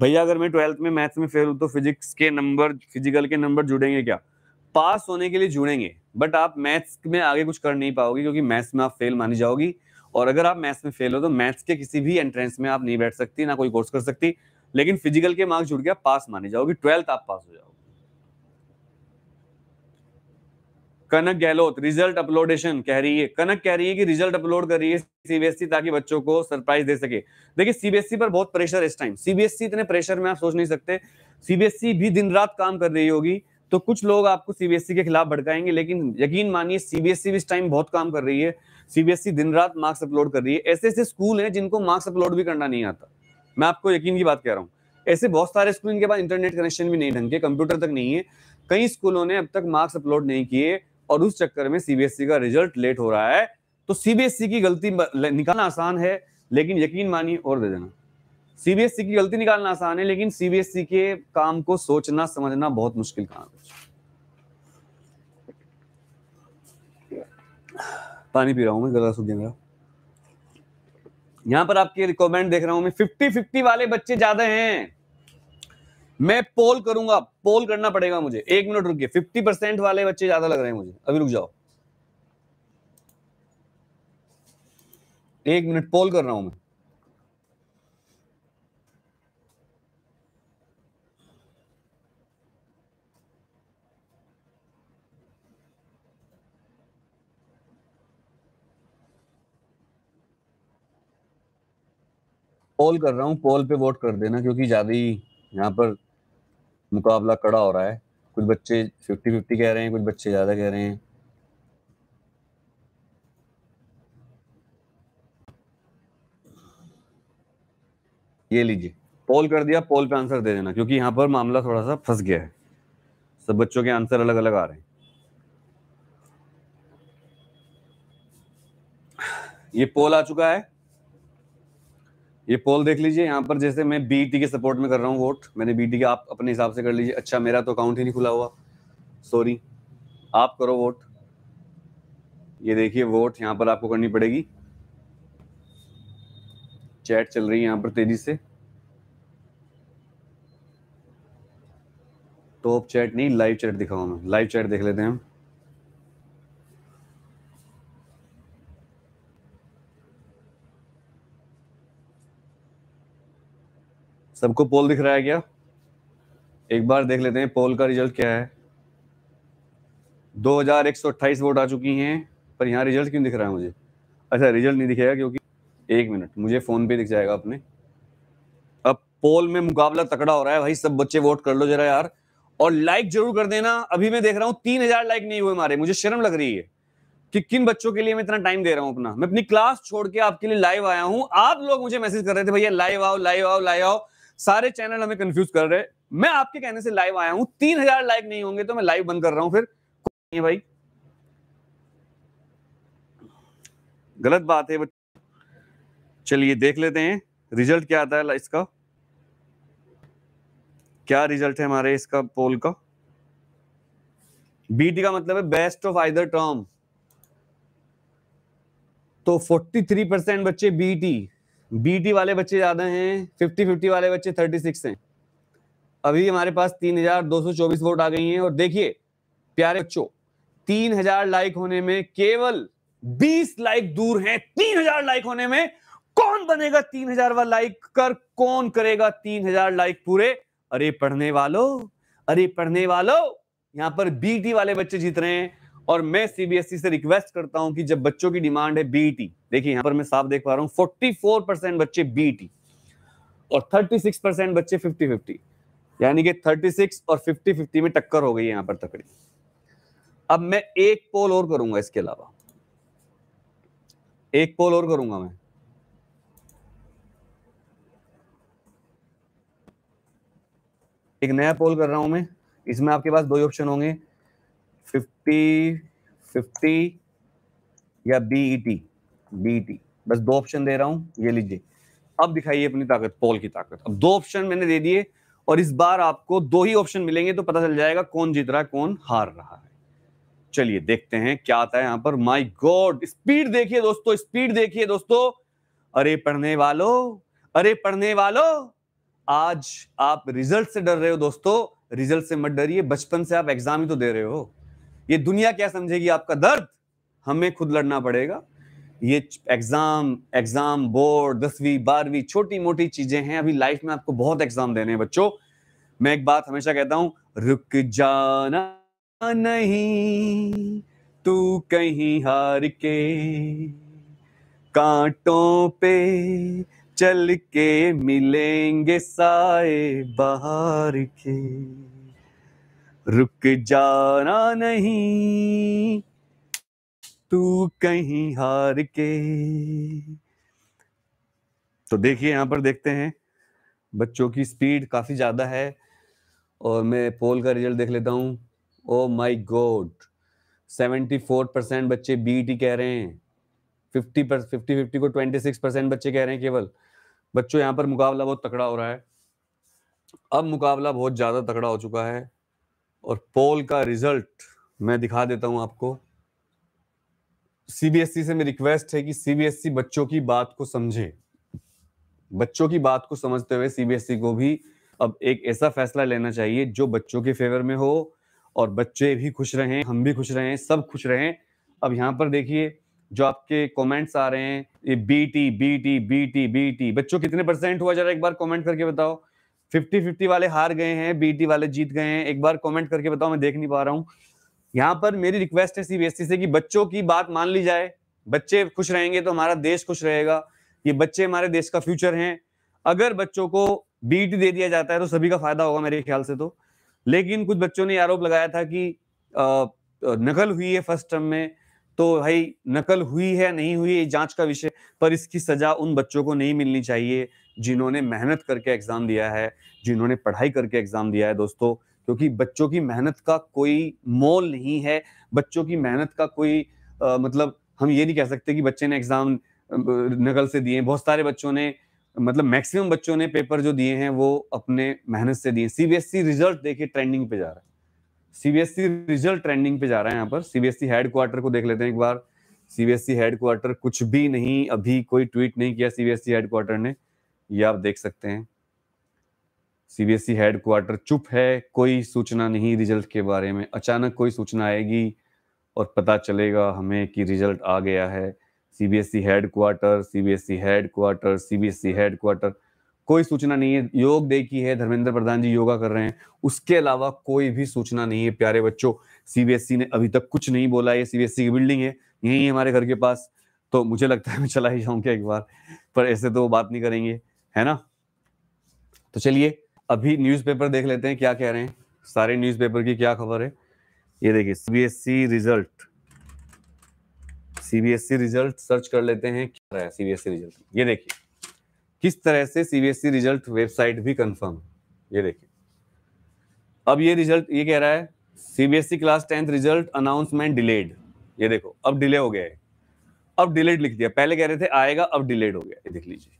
भैया अगर मैं ट्वेल्थ में मैथ्स में फेल हूँ तो फिजिक्स के नंबर फिजिकल के नंबर जुड़ेंगे क्या पास होने के लिए जुड़ेंगे बट आप मैथ्स में आगे कुछ कर नहीं पाओगे क्योंकि मैथ्स में आप फेल मानी जाओगी और अगर आप मैथ्स में फेल हो तो मैथ्स के किसी भी एंट्रेंस में आप नहीं बैठ सकती ना कोई कोर्स कर सकती लेकिन फिजिकल के मार्क्स जुड़ गया पास मानी जाओगी ट्वेल्थ आप पास हो जाओगे कनक गहलोत रिजल्ट अपलोडेशन कह रही है कनक कह रही है कि रिजल्ट अपलोड कर रही है सीबीएसई e ताकि बच्चों को सरप्राइज दे सके देखिए सीबीएसई e पर बहुत प्रेशर इस टाइम सीबीएसई e इतने प्रेशर में आप सोच नहीं सकते सीबीएसई भी दिन रात काम कर रही होगी तो कुछ लोग आपको सीबीएसई के खिलाफ भड़काएंगे लेकिन यकीन मानिए सीबीएसई भी इस टाइम बहुत काम कर रही है सीबीएसई दिन रात मार्क्स अपलोड कर रही है ऐसे ऐसे स्कूल हैं जिनको मार्क्स अपलोड भी करना नहीं आता मैं आपको यकीन की बात कह रहा हूँ ऐसे बहुत सारे स्कूल इनके पास इंटरनेट कनेक्शन भी नहीं ढंग के कंप्यूटर तक नहीं है कई स्कूलों ने अब तक मार्क्स अपलोड नहीं किए और उस चक्कर में सीबीएसई e का रिजल्ट लेट हो रहा है तो सीबीएसई e की गलती निकालना आसान है लेकिन यकीन मानिए और दे देना सीबीएसई e की गलती निकालना आसान है लेकिन सीबीएसई के काम को सोचना समझना बहुत मुश्किल काम है पानी पी रहा हूं मैं गला सूख मेरा यहां पर आपके रिकमेंड देख रहा हूं मैं फिफ्टी फिफ्टी वाले बच्चे ज्यादा हैं मैं पोल करूंगा पोल करना पड़ेगा मुझे एक मिनट रुकिए फिफ्टी परसेंट वाले बच्चे ज्यादा लग रहे हैं मुझे अभी रुक जाओ एक मिनट पोल कर रहा हूं मैं पोल कर रहा हूं पोल पे वोट कर देना क्योंकि ज्यादा ही यहां पर मुकाबला कड़ा हो रहा है कुछ बच्चे फिफ्टी फिफ्टी कह रहे हैं कुछ बच्चे ज़्यादा कह रहे हैं ये लीजिए पोल कर दिया पोल पे आंसर दे देना क्योंकि यहां पर मामला थोड़ा सा फंस गया है सब बच्चों के आंसर अलग अलग आ रहे हैं ये पोल आ चुका है ये पोल देख लीजिए यहाँ पर जैसे मैं बीटी e के सपोर्ट में कर रहा हूँ वोट मैंने बीटी e के आप अपने हिसाब से कर लीजिए अच्छा मेरा तो अकाउंट ही नहीं खुला हुआ सॉरी आप करो वोट ये देखिए वोट यहाँ पर आपको करनी पड़ेगी चैट चल रही है यहाँ पर तेजी से टॉप चैट नहीं लाइव चैट दिखाओ मैं लाइव चैट देख लेते हैं हम सबको पोल दिख रहा है क्या एक बार देख लेते हैं पोल का रिजल्ट क्या है 2128 वोट आ चुकी हैं पर यहाँ रिजल्ट क्यों दिख रहा है मुझे अच्छा रिजल्ट नहीं दिखेगा क्योंकि एक मिनट मुझे फ़ोन पे दिख जाएगा अपने अब पोल में मुकाबला तकड़ा हो रहा है भाई सब बच्चे वोट कर लो जरा यार और लाइक जरूर कर देना अभी मैं देख रहा हूँ तीन हजार लाइक नहीं हुए हमारे मुझे शर्म लग रही है कि किन बच्चों के लिए मैं इतना टाइम दे रहा हूँ अपना मैं अपनी क्लास छोड़ के आपके लिए लाइव आया हूँ आप लोग मुझे मैसेज कर रहे थे भैया लाइव आओ लाइव आओ लाइव आओ सारे चैनल हमें कंफ्यूज कर रहे हैं मैं आपके कहने से लाइव आया हूं तीन हजार लाइक नहीं होंगे तो मैं लाइव बंद कर रहा हूं फिर नहीं भाई गलत बात है चलिए देख लेते हैं रिजल्ट क्या आता है इसका क्या रिजल्ट है हमारे इसका पोल का बीटी का मतलब है बेस्ट ऑफ आइदर टर्म तो 43 परसेंट बच्चे बीटी बीटी वाले बच्चे ज़्यादा हैं फिफ्टी फिफ्टी वाले बच्चे थर्टी सिक्स हैं अभी हमारे पास तीन हजार दो सौ चौबीस वोट आ गई हैं और देखिए प्यारे बच्चों तीन हजार लाइक होने में केवल बीस लाइक दूर हैं तीन हजार लाइक होने में कौन बनेगा तीन हजार वा लाइक कर कौन करेगा तीन हजार लाइक पूरे अरे पढ़ने वालों अरे पढ़ने वालों यहां पर बीटी वाले बच्चे जीत रहे हैं और मैं सीबीएसई e से रिक्वेस्ट करता हूं कि जब बच्चों की डिमांड है बीटी e देखिए यहां पर मैं साफ देख पा रहा हूं 44 परसेंट बच्चे बीटी e और 36 परसेंट बच्चे 50 50 यानी कि 36 और 50 50 में टक्कर हो गई है यहां पर तकड़ी अब मैं एक पोल और करूंगा इसके अलावा एक पोल और करूंगा मैं एक नया पोल कर रहा हूं मैं इसमें आपके पास दो ऑप्शन होंगे फिफ्टी बी या बी टी e e बस दो ऑप्शन दे रहा हूं ये लीजिए अब दिखाइए अपनी ताकत पोल की ताकत अब दो ऑप्शन मैंने दे दिए और इस बार आपको दो ही ऑप्शन मिलेंगे तो पता चल जाएगा कौन जीत रहा है कौन हार रहा है चलिए देखते हैं क्या आता है यहां पर माय गॉड स्पीड देखिए दोस्तों स्पीड देखिए दोस्तों अरे पढ़ने वालों अरे पढ़ने वालों आज आप रिजल्ट से डर रहे हो दोस्तों रिजल्ट से मत डरिए बचपन से आप एग्जाम ही तो दे रहे हो ये दुनिया क्या समझेगी आपका दर्द हमें खुद लड़ना पड़ेगा ये एग्जाम एग्जाम बोर्ड दसवीं बारहवीं छोटी मोटी चीजें हैं अभी लाइफ में आपको बहुत एग्जाम देने हैं बच्चों मैं एक बात हमेशा कहता हूं रुक जाना नहीं तू कहीं हार के कांटों पे चल के मिलेंगे साए बाहर के रुक जाना नहीं तू कहीं हार के तो देखिए यहाँ पर देखते हैं बच्चों की स्पीड काफी ज्यादा है और मैं पोल का रिजल्ट देख लेता हूँ ओ माय गॉड 74 परसेंट बच्चे बीटी e कह रहे हैं 50 पर 50 50 को 26 परसेंट बच्चे कह रहे हैं केवल बच्चों यहाँ पर मुकाबला बहुत तकड़ा हो रहा है अब मुकाबला बहुत ज्यादा तकड़ा हो चुका है और पोल का रिजल्ट मैं दिखा देता हूं आपको सीबीएसई e से मेरी रिक्वेस्ट है कि सीबीएसई e बच्चों की बात को समझे बच्चों की बात को समझते हुए सीबीएसई e को भी अब एक ऐसा फैसला लेना चाहिए जो बच्चों के फेवर में हो और बच्चे भी खुश रहें हम भी खुश रहें सब खुश रहें अब यहाँ पर देखिए जो आपके कमेंट्स आ रहे हैं ये बीटी बीटी बीटी बीटी बच्चों कितने परसेंट हुआ जरा एक बार कमेंट करके बताओ फिफ्टी फिफ्टी वाले हार गए हैं बी वाले जीत गए हैं एक बार कॉमेंट करके बताओ मैं देख नहीं पा रहा हूँ यहाँ पर मेरी रिक्वेस्ट है सीबीएसई e से कि बच्चों की बात मान ली जाए बच्चे खुश रहेंगे तो हमारा देश खुश रहेगा ये बच्चे हमारे देश का फ्यूचर हैं अगर बच्चों को बीट दे दिया जाता है तो सभी का फायदा होगा मेरे ख्याल से तो लेकिन कुछ बच्चों ने आरोप लगाया था कि नकल हुई है फर्स्ट टर्म में तो भाई नकल हुई है नहीं हुई ये जांच का विषय पर इसकी सजा उन बच्चों को नहीं मिलनी चाहिए जिन्होंने मेहनत करके एग्ज़ाम दिया है जिन्होंने पढ़ाई करके एग्ज़ाम दिया है दोस्तों क्योंकि बच्चों की मेहनत का कोई मोल नहीं है बच्चों की मेहनत का कोई आ, मतलब हम ये नहीं कह सकते कि बच्चे ने एग्ज़ाम नकल से दिए बहुत सारे बच्चों ने मतलब मैक्सिमम बच्चों ने पेपर जो दिए हैं वो अपने मेहनत से दिए सीबीएसई रिजल्ट देखे ट्रेंडिंग पे जा रहा है सीबीएसई रिजल्ट ट्रेंडिंग पे जा रहा है यहाँ पर सीबीएसई हेड क्वार्टर को देख लेते हैं एक बार सीबीएसई हेड क्वार्टर कुछ भी नहीं अभी कोई ट्वीट नहीं किया सीबीएसई हेड क्वार्टर ने ये आप देख सकते हैं सीबीएसई हेड क्वार्टर चुप है कोई सूचना नहीं रिजल्ट के बारे में अचानक कोई सूचना आएगी और पता चलेगा हमें कि रिजल्ट आ गया है CBSE headquarter CBSE headquarter CBSE headquarter कोई सूचना नहीं है योग डे की है धर्मेंद्र प्रधान जी योगा कर रहे हैं उसके अलावा कोई भी सूचना नहीं है प्यारे बच्चों सीबीएसई e ने अभी तक कुछ नहीं बोला ये सीबीएसई e की बिल्डिंग है यही हमारे घर के पास तो मुझे लगता है मैं चला ही जाऊँ क्या एक बार पर ऐसे तो बात नहीं करेंगे है ना तो चलिए अभी न्यूज़पेपर देख लेते हैं क्या कह रहे हैं सारे न्यूज़पेपर की क्या खबर है ये देखिए CBSE result CBSE result search कर लेते हैं क्या रहा है सीबीएसई रिजल्ट e ये देखिए किस तरह से सीबीएसई रिजल्ट वेबसाइट भी कंफर्म ये देखिए अब ये रिजल्ट ये कह रहा है CBSE class tenth result announcement delayed ये देखो अब डिले हो गया है अब डिलेड लिख दिया पहले कह रहे थे आएगा अब डिलेड हो गया ये देख लीजिए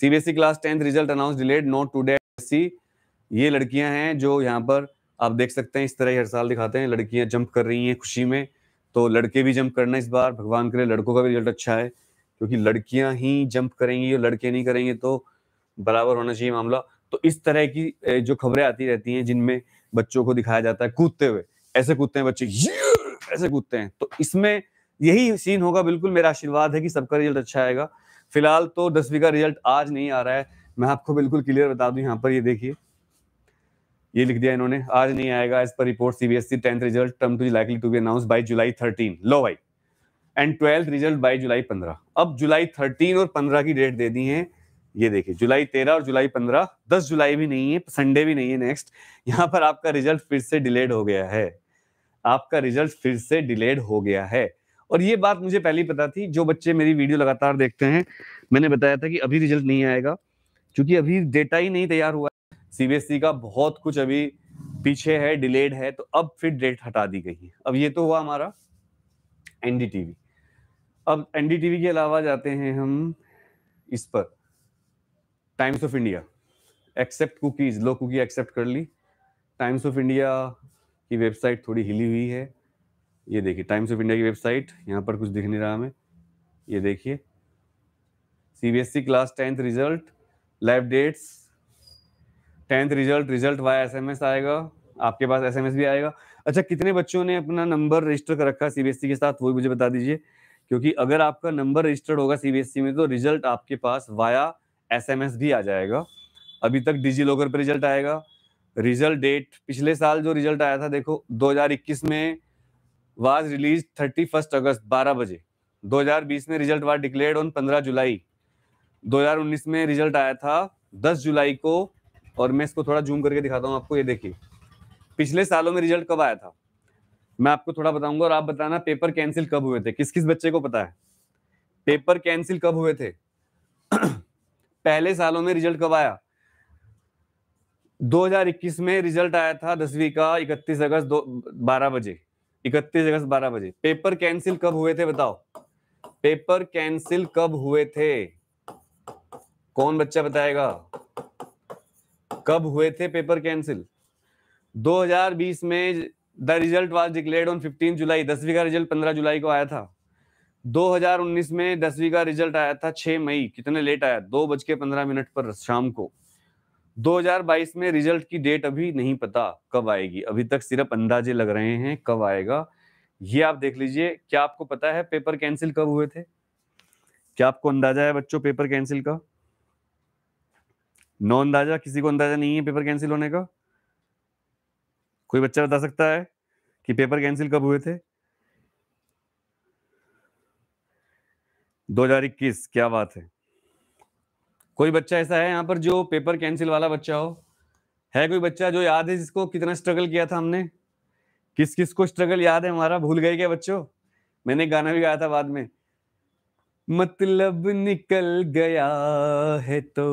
CBSE class tenth result announce delayed not today see ये लड़कियां हैं जो यहाँ पर आप देख सकते हैं इस तरह ही हर साल दिखाते हैं लड़कियां जंप कर रही हैं खुशी में तो लड़के भी जंप करना इस बार भगवान करे लड़कों का भी रिजल्ट अच्छा है क्योंकि लड़कियां ही जंप करेंगी और लड़के नहीं करेंगे तो बराबर होना चाहिए मामला तो इस तरह की जो खबरें आती रहती हैं जिनमें बच्चों को दिखाया जाता है कूदते हुए ऐसे कूदते हैं बच्चे ऐसे कूदते हैं तो इसमें यही सीन होगा बिल्कुल मेरा आशीर्वाद है कि सबका रिजल्ट अच्छा आएगा फिलहाल तो दसवीं का रिजल्ट आज नहीं आ रहा है मैं आपको बिल्कुल क्लियर बता दूं यहाँ पर ये देखिए ये लिख दिया इन्होंने आज नहीं आएगा as per report CBSE tenth result term two likely to be announce by July thirteen लो वाई and twelfth result by July पंद्रह अब जुलाई थर्टीन और पंद्रह की डेट दे दी है ये देखिए जुलाई तेरह और जुलाई पंद्रह दस जुलाई भी नहीं है संडे भी नहीं है नेक्स्ट यहाँ पर आपका रिजल्ट फिर से डिलेड हो गया है आपका रिजल्ट फिर से डिलेड हो गया है और ये बात मुझे पहले ही पता थी जो बच्चे मेरी वीडियो लगातार देखते हैं मैंने बताया था कि अभी रिजल्ट नहीं आएगा क्योंकि अभी डेटा ही नहीं तैयार हुआ सीबीएसई e का बहुत कुछ अभी पीछे है डिलेड है तो अब फिर डेट हटा दी गई है अब ये तो हुआ हमारा एनडीटीवी अब एनडीटीवी के अलावा जाते हैं हम इस पर Times of India accept cookies लो कुकी एक्सेप्ट कर ली टाइम्स ऑफ इंडिया की वेबसाइट थोड़ी हिली हुई है ये देखिए टाइम्स ऑफ इंडिया की वेबसाइट यहाँ पर कुछ दिख नहीं रहा हमें ये देखिए CBSE class tenth result live dates tenth result result via SMS आएगा आपके पास एसएमएस भी आएगा अच्छा कितने बच्चों ने अपना नंबर रजिस्टर कर रखा है सीबीएसई e के साथ वो मुझे बता दीजिए क्योंकि अगर आपका नंबर रजिस्टर्ड होगा सीबीएसई e में तो रिजल्ट आपके पास वाया एसएमएस भी आ जाएगा अभी तक डिजी लॉकर पर रिजल्ट आएगा रिजल्ट डेट पिछले साल जो रिजल्ट आया था देखो 2021 में was release thirty first August बारह बजे 2020 में result was declared on 15 July 2019 में रिजल्ट आया था 10 जुलाई को और मैं इसको थोड़ा जूम करके दिखाता हूँ आपको ये देखिए पिछले सालों में रिजल्ट कब आया था मैं आपको थोड़ा बताऊंगा और आप बताना पेपर कैंसिल कब हुए थे किस किस बच्चे को पता है पेपर कैंसिल कब हुए थे पहले सालों में रिजल्ट कब आया 2021 में रिजल्ट आया था दसवीं का 31 अगस्त दो बारह बजे इकतीस अगस्त बारह बजे पेपर कैंसिल कब हुए थे बताओ पेपर कैंसिल कब हुए थे कौन बच्चा बताएगा कब हुए थे पेपर कैंसिल 2020 में the result was declared on 15 July दसवीं का रिजल्ट 15 जुलाई को आया था 2019 में दसवीं का रिजल्ट आया था 6 मई कितने लेट आया दो बज के पंद्रह मिनट पर शाम को 2022 में रिजल्ट की डेट अभी नहीं पता कब आएगी अभी तक सिर्फ अंदाजे लग रहे हैं कब आएगा ये आप देख लीजिए क्या आपको पता है पेपर कैंसिल कब हुए थे क्या आपको अंदाजा है बच्चों पेपर कैंसिल का नो अंदाजा किसी को अंदाजा नहीं है पेपर कैंसिल होने का कोई बच्चा बता सकता है कि पेपर कैंसिल कब हुए थे 2021 क्या बात है कोई बच्चा ऐसा है यहाँ पर जो पेपर कैंसिल वाला बच्चा हो है कोई बच्चा जो याद है जिसको कितना स्ट्रगल किया था हमने किस किस को स्ट्रगल याद है हमारा भूल गए क्या बच्चों मैंने गाना भी गाया था बाद में मतलब निकल गया है तो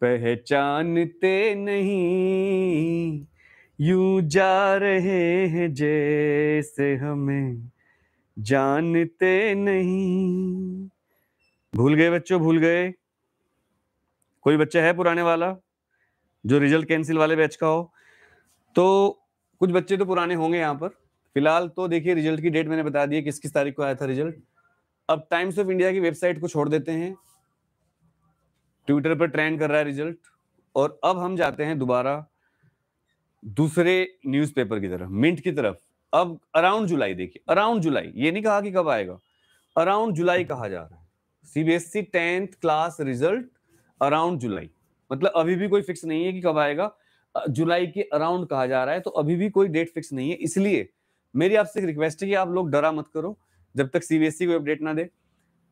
पहचानते नहीं यू जा रहे हैं जैसे हमें जानते नहीं भूल गए बच्चों भूल गए कोई बच्चा है पुराने वाला जो रिजल्ट कैंसिल वाले बैच का हो तो कुछ बच्चे तो पुराने होंगे यहाँ पर फिलहाल तो देखिए रिजल्ट की डेट मैंने बता दी है किस किस तारीख को आया था रिजल्ट अब टाइम्स ऑफ इंडिया की वेबसाइट को छोड़ देते हैं ट्विटर पर ट्रेंड कर रहा है रिजल्ट और अब हम जाते हैं दोबारा दूसरे न्यूज़पेपर की तरफ मिंट की तरफ अब अराउंड जुलाई देखिए अराउंड जुलाई ये नहीं कहा कि कब आएगा अराउंड जुलाई कहा जा रहा है CBSE tenth class result around July मतलब अभी भी कोई फिक्स नहीं है कि कब आएगा जुलाई के अराउंड कहा जा रहा है तो अभी भी कोई डेट फिक्स नहीं है इसलिए मेरी आपसे रिक्वेस्ट है कि आप लोग डरा मत करो जब तक सीबीएसई e कोई अपडेट ना दे e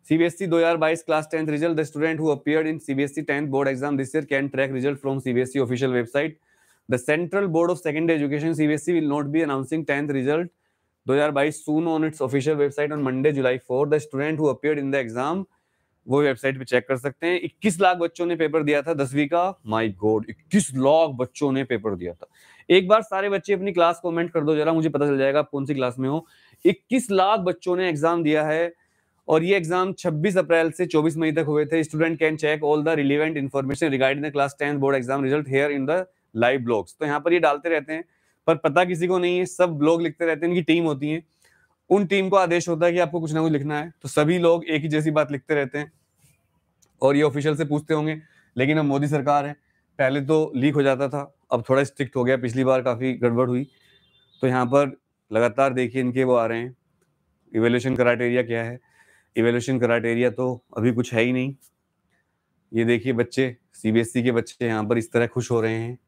CBSE 2022 class tenth result the student who appeared in CBSE e tenth board exam this year can track result from CBSE official website the central board of secondary education CBSE will not be announcing tenth result 2022 soon on its official website on Monday July 4. The student who appeared in the exam वो वेबसाइट पे चेक कर सकते हैं 21 लाख बच्चों ने पेपर दिया था दसवीं का माय गॉड 21 लाख बच्चों ने पेपर दिया था एक बार सारे बच्चे अपनी क्लास कमेंट कर दो जरा मुझे पता चल जाएगा आप कौन सी क्लास में हो 21 लाख बच्चों ने एग्जाम दिया है और ये एग्जाम 26 अप्रैल से 24 मई तक हुए थे student can check all the relevant information regarding the class tenth board exam result here in the live blogs तो यहाँ पर ये डालते रहते हैं पर पता किसी को नहीं है सब ब्लॉग लिखते रहते हैं इनकी टीम होती है उन टीम को आदेश होता है कि आपको कुछ ना कुछ लिखना है तो सभी लोग एक ही जैसी बात लिखते रहते हैं और ये ऑफिशियल से पूछते होंगे लेकिन अब मोदी सरकार है पहले तो लीक हो जाता था अब थोड़ा स्ट्रिक्ट हो गया पिछली बार काफ़ी गड़बड़ हुई तो यहाँ पर लगातार देखिए इनके वो आ रहे हैं इवेल्यूशन क्राइटेरिया क्या है इवेल्यूशन क्राइटेरिया तो अभी कुछ है ही नहीं ये देखिए बच्चे सी e के बच्चे यहाँ पर इस तरह खुश हो रहे हैं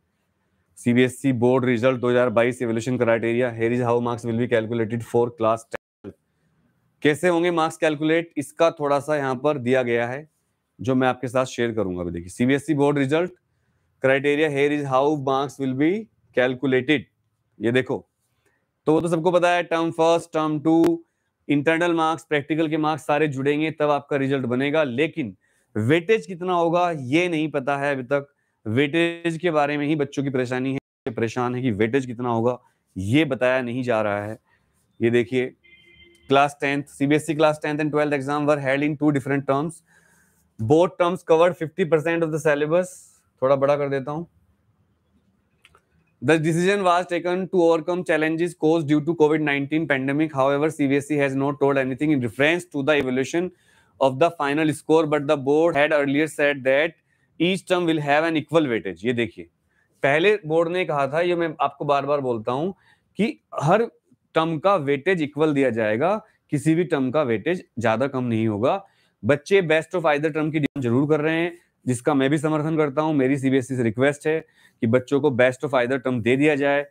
C B S C board result 2022 evolution criteria here is how marks will be calculated for class ten कैसे होंगे मार्क्स कैलकुलेट इसका थोड़ा सा यहाँ पर दिया गया है जो मैं आपके साथ शेयर करूंगा अभी देखिए CBSE board result criteria here is how marks will be calculated ये देखो तो वो तो सबको पता है term first term two internal marks practical के मार्क्स सारे जुड़ेंगे तब आपका रिजल्ट बनेगा लेकिन वेटेज कितना होगा ये नहीं पता है अभी तक वेटेज के बारे में ही बच्चों की परेशानी है परेशान है कि वेटेज कितना होगा ये बताया नहीं जा रहा है ये देखिए class tenth CBSE class tenth and twelfth exam were held in two different terms both terms covered 50 percent of the syllabus थोड़ा बड़ा कर देता हूँ The decision was taken to overcome challenges caused due to COVID-19 pandemic. However, CBSE has not told anything in reference to the evolution of the final score, but the board had earlier said that each term will have an equal weightage. ये देखिए पहले बोर्ड ने कहा था ये मैं आपको बार बार बोलता हूँ कि हर टर्म का वेटेज इक्वल दिया जाएगा किसी भी टर्म का वेटेज ज्यादा कम नहीं होगा बच्चे बेस्ट ऑफ आइदर टर्म की डिमांड जरूर कर रहे हैं जिसका मैं भी समर्थन करता हूं मेरी सीबीएसई e से रिक्वेस्ट है कि बच्चों को बेस्ट ऑफ आइदर टर्म दे दिया जाए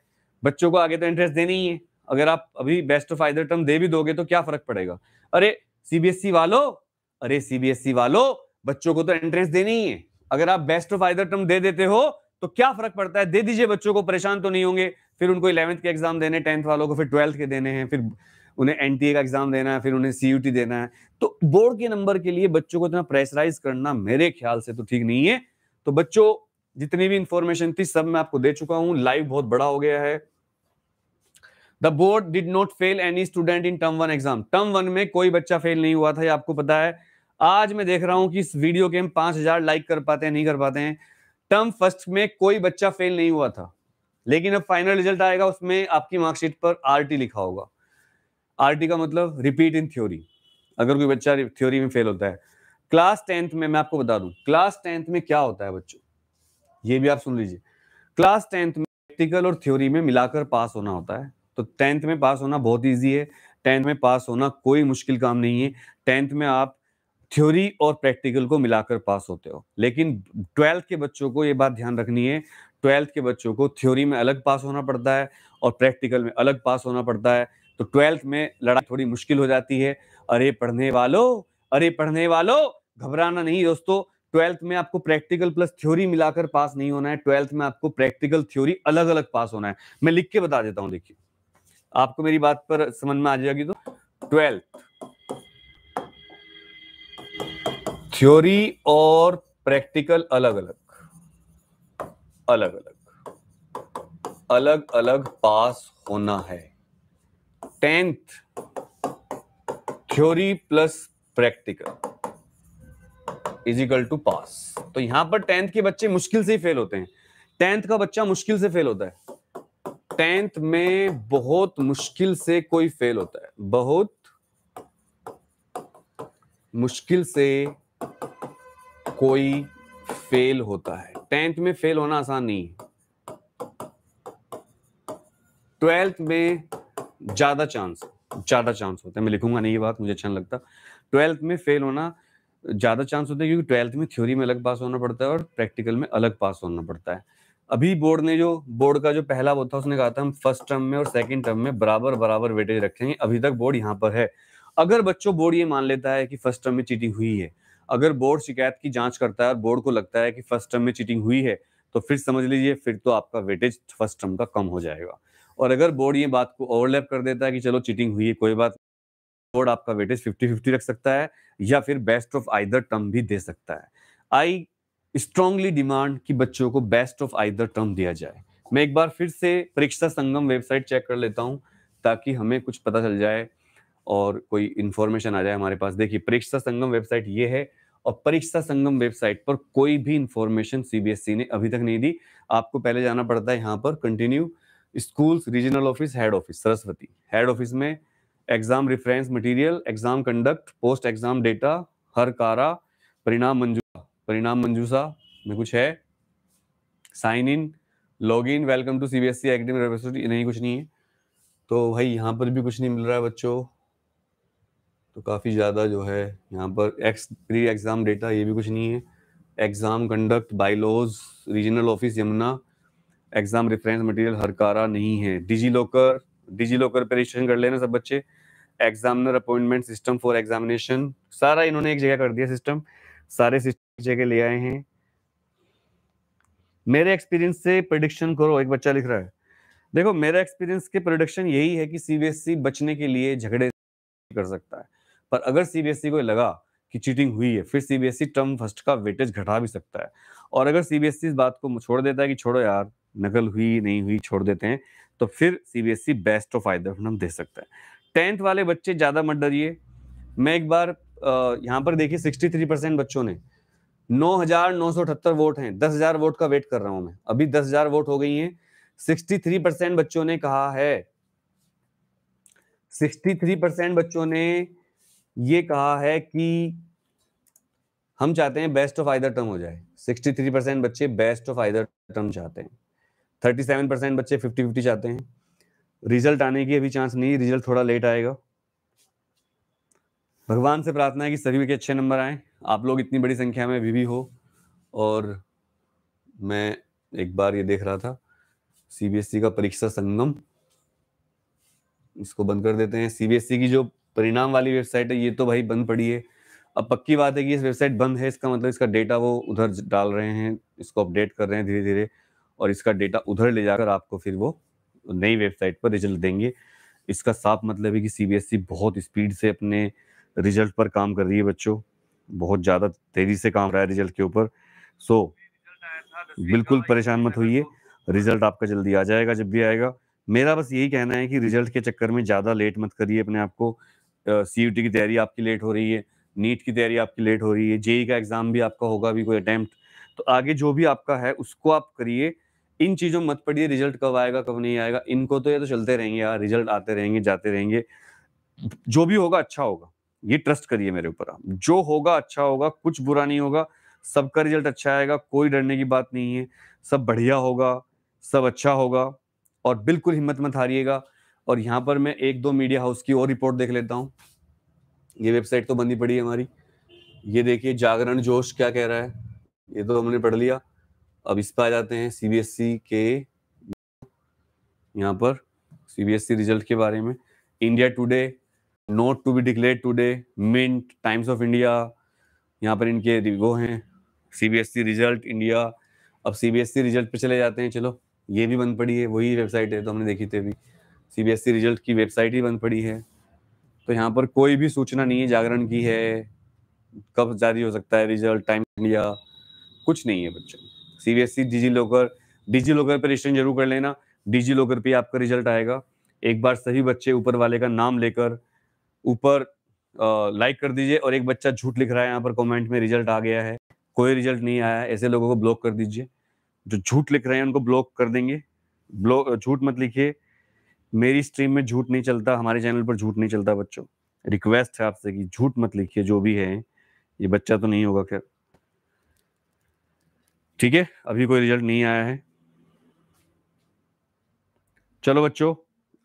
बच्चों को आगे तो इंटरेस्ट देनी ही है अगर आप अभी बेस्ट ऑफ आइदर टर्म दे भी दोगे तो क्या फर्क पड़ेगा अरे सीबीएसई e वालो अरे सीबीएसई e वालो बच्चों को तो एंट्रेंस देनी ही है अगर आप बेस्ट ऑफ आइदर टर्म दे देते हो तो क्या फर्क पड़ता है दे दीजिए बच्चों को परेशान तो नहीं होंगे फिर उनको इलेवंथ के एग्जाम देने टेंथ वालों को फिर ट्वेल्थ के देने हैं फिर उन्हें एन का एग्जाम देना है फिर उन्हें सी देना है तो बोर्ड के नंबर के लिए बच्चों को इतना प्रेशराइज करना मेरे ख्याल से तो ठीक नहीं है तो बच्चों जितनी भी इंफॉर्मेशन थी सब मैं आपको दे चुका हूं लाइव बहुत बड़ा हो गया है the board did not fail any student in term one exam term one में कोई बच्चा फेल नहीं हुआ था ये आपको पता है आज मैं देख रहा हूं कि इस वीडियो के हम पांच हजार लाइक कर पाते हैं नहीं कर पाते हैं टर्म फर्स्ट में कोई बच्चा फेल नहीं हुआ था लेकिन अब फाइनल रिजल्ट आएगा उसमें आपकी मार्कशीट पर आर लिखा होगा आरटी का मतलब रिपीट इन थ्योरी अगर कोई बच्चा थ्योरी में फेल होता है क्लास टेंथ में मैं आपको बता दूं क्लास टेंथ में क्या होता है बच्चों ये भी आप सुन लीजिए क्लास टेंथ में प्रैक्टिकल और थ्योरी में मिलाकर पास होना होता है तो टेंथ में पास होना बहुत ईजी है टेंथ में पास होना कोई मुश्किल काम नहीं है टेंथ में आप थ्योरी और प्रैक्टिकल को मिलाकर पास होते हो लेकिन ट्वेल्थ के बच्चों को ये बात ध्यान रखनी है ट्वेल्थ के बच्चों को थ्योरी में अलग पास होना पड़ता है और प्रैक्टिकल में अलग पास होना पड़ता है तो ट्वेल्थ में लड़ाई थोड़ी मुश्किल हो जाती है अरे पढ़ने वालों अरे पढ़ने वालों घबराना नहीं दोस्तों ट्वेल्थ में आपको प्रैक्टिकल प्लस थ्योरी मिलाकर पास नहीं होना है ट्वेल्थ में आपको प्रैक्टिकल थ्योरी अलग अलग पास होना है मैं लिख के बता देता हूं देखिए आपको मेरी बात पर समझ में आ जाएगी तो ट्वेल्थ थ्योरी और प्रैक्टिकल अलग अलग अलग अलग अलग अलग पास होना है tenth theory plus practical equal to pass तो यहां पर टेंथ के बच्चे मुश्किल से ही फेल होते हैं टेंथ का बच्चा मुश्किल से फेल होता है टेंथ में बहुत मुश्किल से कोई फेल होता है बहुत मुश्किल से कोई फेल होता है टेंथ में फेल होना आसान नहीं है ट्वेल्थ में ज़्यादा चांस ज़्यादा चांस होता है मैं लिखूंगा नहीं ये बात मुझे अच्छा लगता ट्वेल्थ में फेल होना ज़्यादा चांस होता है क्योंकि ट्वेल्थ में थ्योरी में अलग पास होना पड़ता है और प्रैक्टिकल में अलग पास होना पड़ता है अभी बोर्ड ने जो बोर्ड का जो पहला वो था उसने कहा था हम फर्स्ट टर्म में और सेकंड टर्म में बराबर बराबर वेटेज रखेंगे अभी तक बोर्ड यहाँ पर है अगर बच्चों बोर्ड ये मान लेता है कि फर्स्ट टर्म में चीटिंग हुई है अगर बोर्ड शिकायत की जांच करता है और बोर्ड को लगता है कि फर्स्ट टर्म में चीटिंग हुई है तो फिर समझ लीजिए फिर तो आपका वेटेज फर्स्ट टर्म का कम हो जाएगा और अगर बोर्ड ये बात को ओवरलैप कर देता है कि चलो चीटिंग हुई है कोई बात बोर्ड आपका वेटेज फिफ्टी फिफ्टी रख सकता है या फिर बेस्ट ऑफ आइदर टर्म भी दे सकता है आई स्ट्रांगली डिमांड कि बच्चों को बेस्ट ऑफ आइदर टर्म दिया जाए मैं एक बार फिर से परीक्षा संगम वेबसाइट चेक कर लेता हूँ ताकि हमें कुछ पता चल जाए और कोई इन्फॉर्मेशन आ जाए हमारे पास देखिए परीक्षा संगम वेबसाइट ये है और परीक्षा संगम वेबसाइट पर कोई भी इन्फॉर्मेशन सीबीएसई e ने अभी तक नहीं दी आपको पहले जाना पड़ता है यहाँ पर continue schools regional office head office Saraswati head office में exam reference material exam conduct post exam data Harkara Parinam Manjusha Parinam Manjusha में कुछ है sign in log in welcome to CBSE academic university नहीं कुछ नहीं है तो भाई यहाँ पर भी कुछ नहीं मिल रहा है बच्चों तो काफ़ी ज़्यादा जो है यहाँ पर एक्स प्री एग्ज़ाम डेटा ये भी कुछ नहीं है exam conduct logs regional office Yamuna exam reference material Harkara नहीं है डिजी लॉकर डिजी लॉकर पर रजिस्ट्रेशन कर लेना सब बच्चे examiner appointment system for examination सारा इन्होंने एक जगह कर दिया सिस्टम सारे सिस्टम जगह ले आए हैं मेरे एक्सपीरियंस से प्रोडिक्शन करो एक बच्चा लिख रहा है देखो मेरा एक्सपीरियंस के प्रोडक्शन यही है कि सीबीएसई e बचने के लिए झगड़े कर सकता है पर अगर सीबीएसई e को लगा कि चीटिंग हुई है फिर सीबीएसई टर्म फर्स्ट का वेटेज घटा भी सकता है और अगर सीबीएसई e इस बात को छोड़ देता है कि छोड़ो यार नकल हुई नहीं हुई छोड़ देते हैं तो फिर सीबीएसई बेस्ट ऑफ आइदर हम दे सकते हैं टेंथ वाले बच्चे ज़्यादा मत डरिए मैं एक बार यहाँ पर देखिए 63 परसेंट बच्चों ने नौ हजार नौ सौ अठहत्तर वोट हैं दस हजार वोट का वेट कर रहा हूं मैं अभी दस हजार वोट हो गई हैं 63 परसेंट बच्चों ने कहा है 63 परसेंट बच्चों ने ये कहा है कि हम चाहते हैं बेस्ट ऑफ आइदर टर्म हो जाए 63 परसेंट बच्चे बेस्ट ऑफ आइदर टर्म चाहते हैं थर्टी सेवन परसेंट बच्चे फिफ्टी फिफ्टी चाहते हैं रिजल्ट आने की अभी चांस नहीं रिजल्ट थोड़ा लेट आएगा भगवान से प्रार्थना है कि सभी के अच्छे नंबर आए आप लोग इतनी बड़ी संख्या में अभी भी हो और मैं एक बार ये देख रहा था सीबीएसई e का परीक्षा संगम इसको बंद कर देते हैं सीबीएसई e की जो परिणाम वाली वेबसाइट है ये तो भाई बंद पड़ी है अब पक्की बात है कि इस वेबसाइट बंद है इसका मतलब इसका डेटा वो उधर डाल रहे हैं इसको अपडेट कर रहे हैं धीरे धीरे और इसका डेटा उधर ले जाकर आपको फिर वो नई वेबसाइट पर रिजल्ट देंगे इसका साफ मतलब है कि ई e बहुत स्पीड से अपने रिजल्ट पर काम कर रही है बच्चों बहुत ज़्यादा तेज़ी से काम रहा है रिजल्ट के ऊपर सो so, बिल्कुल परेशान मत होइए रिजल्ट आपका जल्दी आ जाएगा जब भी आएगा मेरा बस यही कहना है कि रिजल्ट के चक्कर में ज़्यादा लेट मत करिए अपने आप को सी uh, की तैयारी आपकी लेट हो रही है नीट की तैयारी आपकी लेट हो रही है जेई e e का एग्ज़ाम भी आपका होगा भी कोई अटैम्प्ट तो आगे जो भी आपका है उसको आप करिए इन चीज़ों मत पड़िए रिजल्ट कब आएगा कब नहीं आएगा इनको तो ये तो चलते रहेंगे यार रिजल्ट आते रहेंगे जाते रहेंगे जो भी होगा अच्छा होगा ये ट्रस्ट करिए मेरे ऊपर आप जो होगा अच्छा होगा कुछ बुरा नहीं होगा सबका रिजल्ट अच्छा आएगा कोई डरने की बात नहीं है सब बढ़िया होगा सब अच्छा होगा और बिल्कुल हिम्मत मत हारिएगा और यहाँ पर मैं एक दो मीडिया हाउस की और रिपोर्ट देख लेता हूँ ये वेबसाइट तो बंदी पड़ी है हमारी ये देखिए जागरण जोश क्या कह रहा है ये तो हमने पढ़ लिया अब इस पर आ जाते हैं सीबीएसई e के यहाँ पर सीबीएसई रिजल्ट e के बारे में India Today not to be declared today Mint Times of India यहाँ पर इनके वो हैं सीबीएसई रिजल्ट इंडिया अब सीबीएसई रिजल्ट e पे चले जाते हैं चलो ये भी बंद पड़ी है वही वेबसाइट है तो हमने देखी थी अभी सीबीएसई रिजल्ट की वेबसाइट ही बंद पड़ी है तो यहाँ पर कोई भी सूचना नहीं है जागरण की है कब जारी हो सकता है रिजल्ट टाइम इंडिया कुछ नहीं है बच्चों CBSE DigiLocker DigiLocker पर रजिस्ट्रेशन जरूर कर लेना डिजी लॉकर पर आपका रिजल्ट आएगा एक बार सभी बच्चे ऊपर वाले का नाम लेकर ऊपर लाइक कर दीजिए और एक बच्चा झूठ लिख रहा है यहाँ पर कमेंट में रिजल्ट आ गया है कोई रिजल्ट नहीं आया है ऐसे लोगों को ब्लॉक कर दीजिए जो झूठ लिख रहे हैं उनको ब्लॉक कर देंगे ब्लॉक झूठ मत लिखिए मेरी स्ट्रीम में झूठ नहीं चलता हमारे चैनल पर झूठ नहीं चलता बच्चों रिक्वेस्ट है आपसे कि झूठ मत लिखिए जो भी है ये बच्चा तो नहीं होगा क्या ठीक है अभी कोई रिजल्ट नहीं आया है चलो बच्चों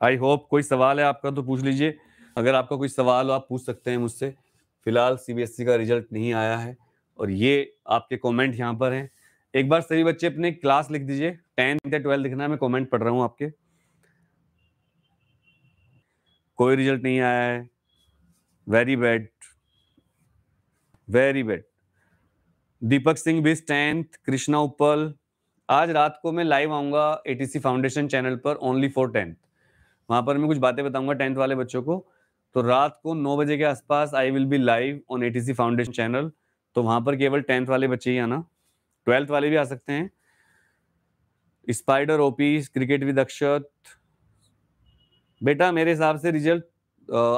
आई होप कोई सवाल है आपका तो पूछ लीजिए अगर आपका कोई सवाल हो आप पूछ सकते हैं मुझसे फिलहाल सीबीएसई e का रिजल्ट नहीं आया है और ये आपके कमेंट यहाँ पर हैं एक बार सभी बच्चे अपने क्लास लिख दीजिए टेंथ या ट्वेल्थ लिखना मैं कमेंट पढ़ रहा हूँ आपके कोई रिजल्ट नहीं आया है very bad very bad Deepak Singh भी टेंथ कृष्णा उपल आज रात को मैं लाइव आऊंगा एटीसी फाउंडेशन चैनल पर ओनली फॉर टेंथ वहां पर मैं कुछ बातें बताऊंगा टेंथ वाले बच्चों को तो रात को नौ बजे के आसपास I will be live on ATC foundation channel तो वहां पर केवल टेंथ वाले बच्चे ही आना ट्वेल्थ वाले भी आ सकते हैं spider OP cricket with Akshat बेटा मेरे हिसाब से रिजल्ट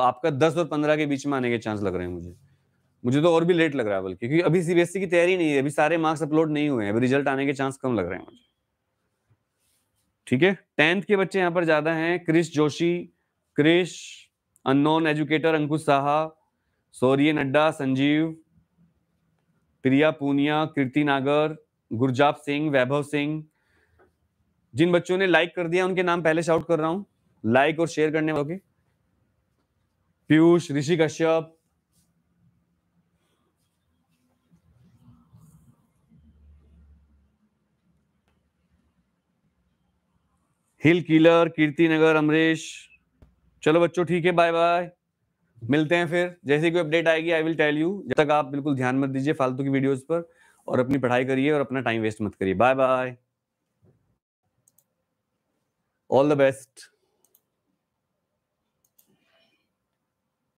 आपका दस और पंद्रह के बीच में आने के चांस लग रहे हैं मुझे मुझे तो और भी लेट लग रहा है बल्कि क्योंकि अभी सीबीएसई e की तैयारी नहीं है अभी सारे मार्क्स अपलोड नहीं हुए हैं अभी रिजल्ट आने के चांस कम लग रहे हैं मुझे ठीक है टेंथ के बच्चे यहाँ पर ज्यादा हैं क्रिश जोशी क्रिश अननोन एजुकेटर अंकुश साहा सौर्य नड्डा संजीव प्रिया पूनिया कीर्ति नागर गुरजाप सिंह वैभव सिंह जिन बच्चों ने लाइक कर दिया उनके नाम पहले शाउट कर रहा हूं लाइक और शेयर करने वालों के पीयूष ऋषि कश्यप हिल किलर कीर्ति नगर अमरीश चलो बच्चों ठीक है बाय बाय मिलते हैं फिर जैसे कोई अपडेट आएगी आई विल टेल यू जब तक आप बिल्कुल ध्यान मत दीजिए फालतू की वीडियोस पर और अपनी पढ़ाई करिए और अपना टाइम वेस्ट मत करिए bye bye all the best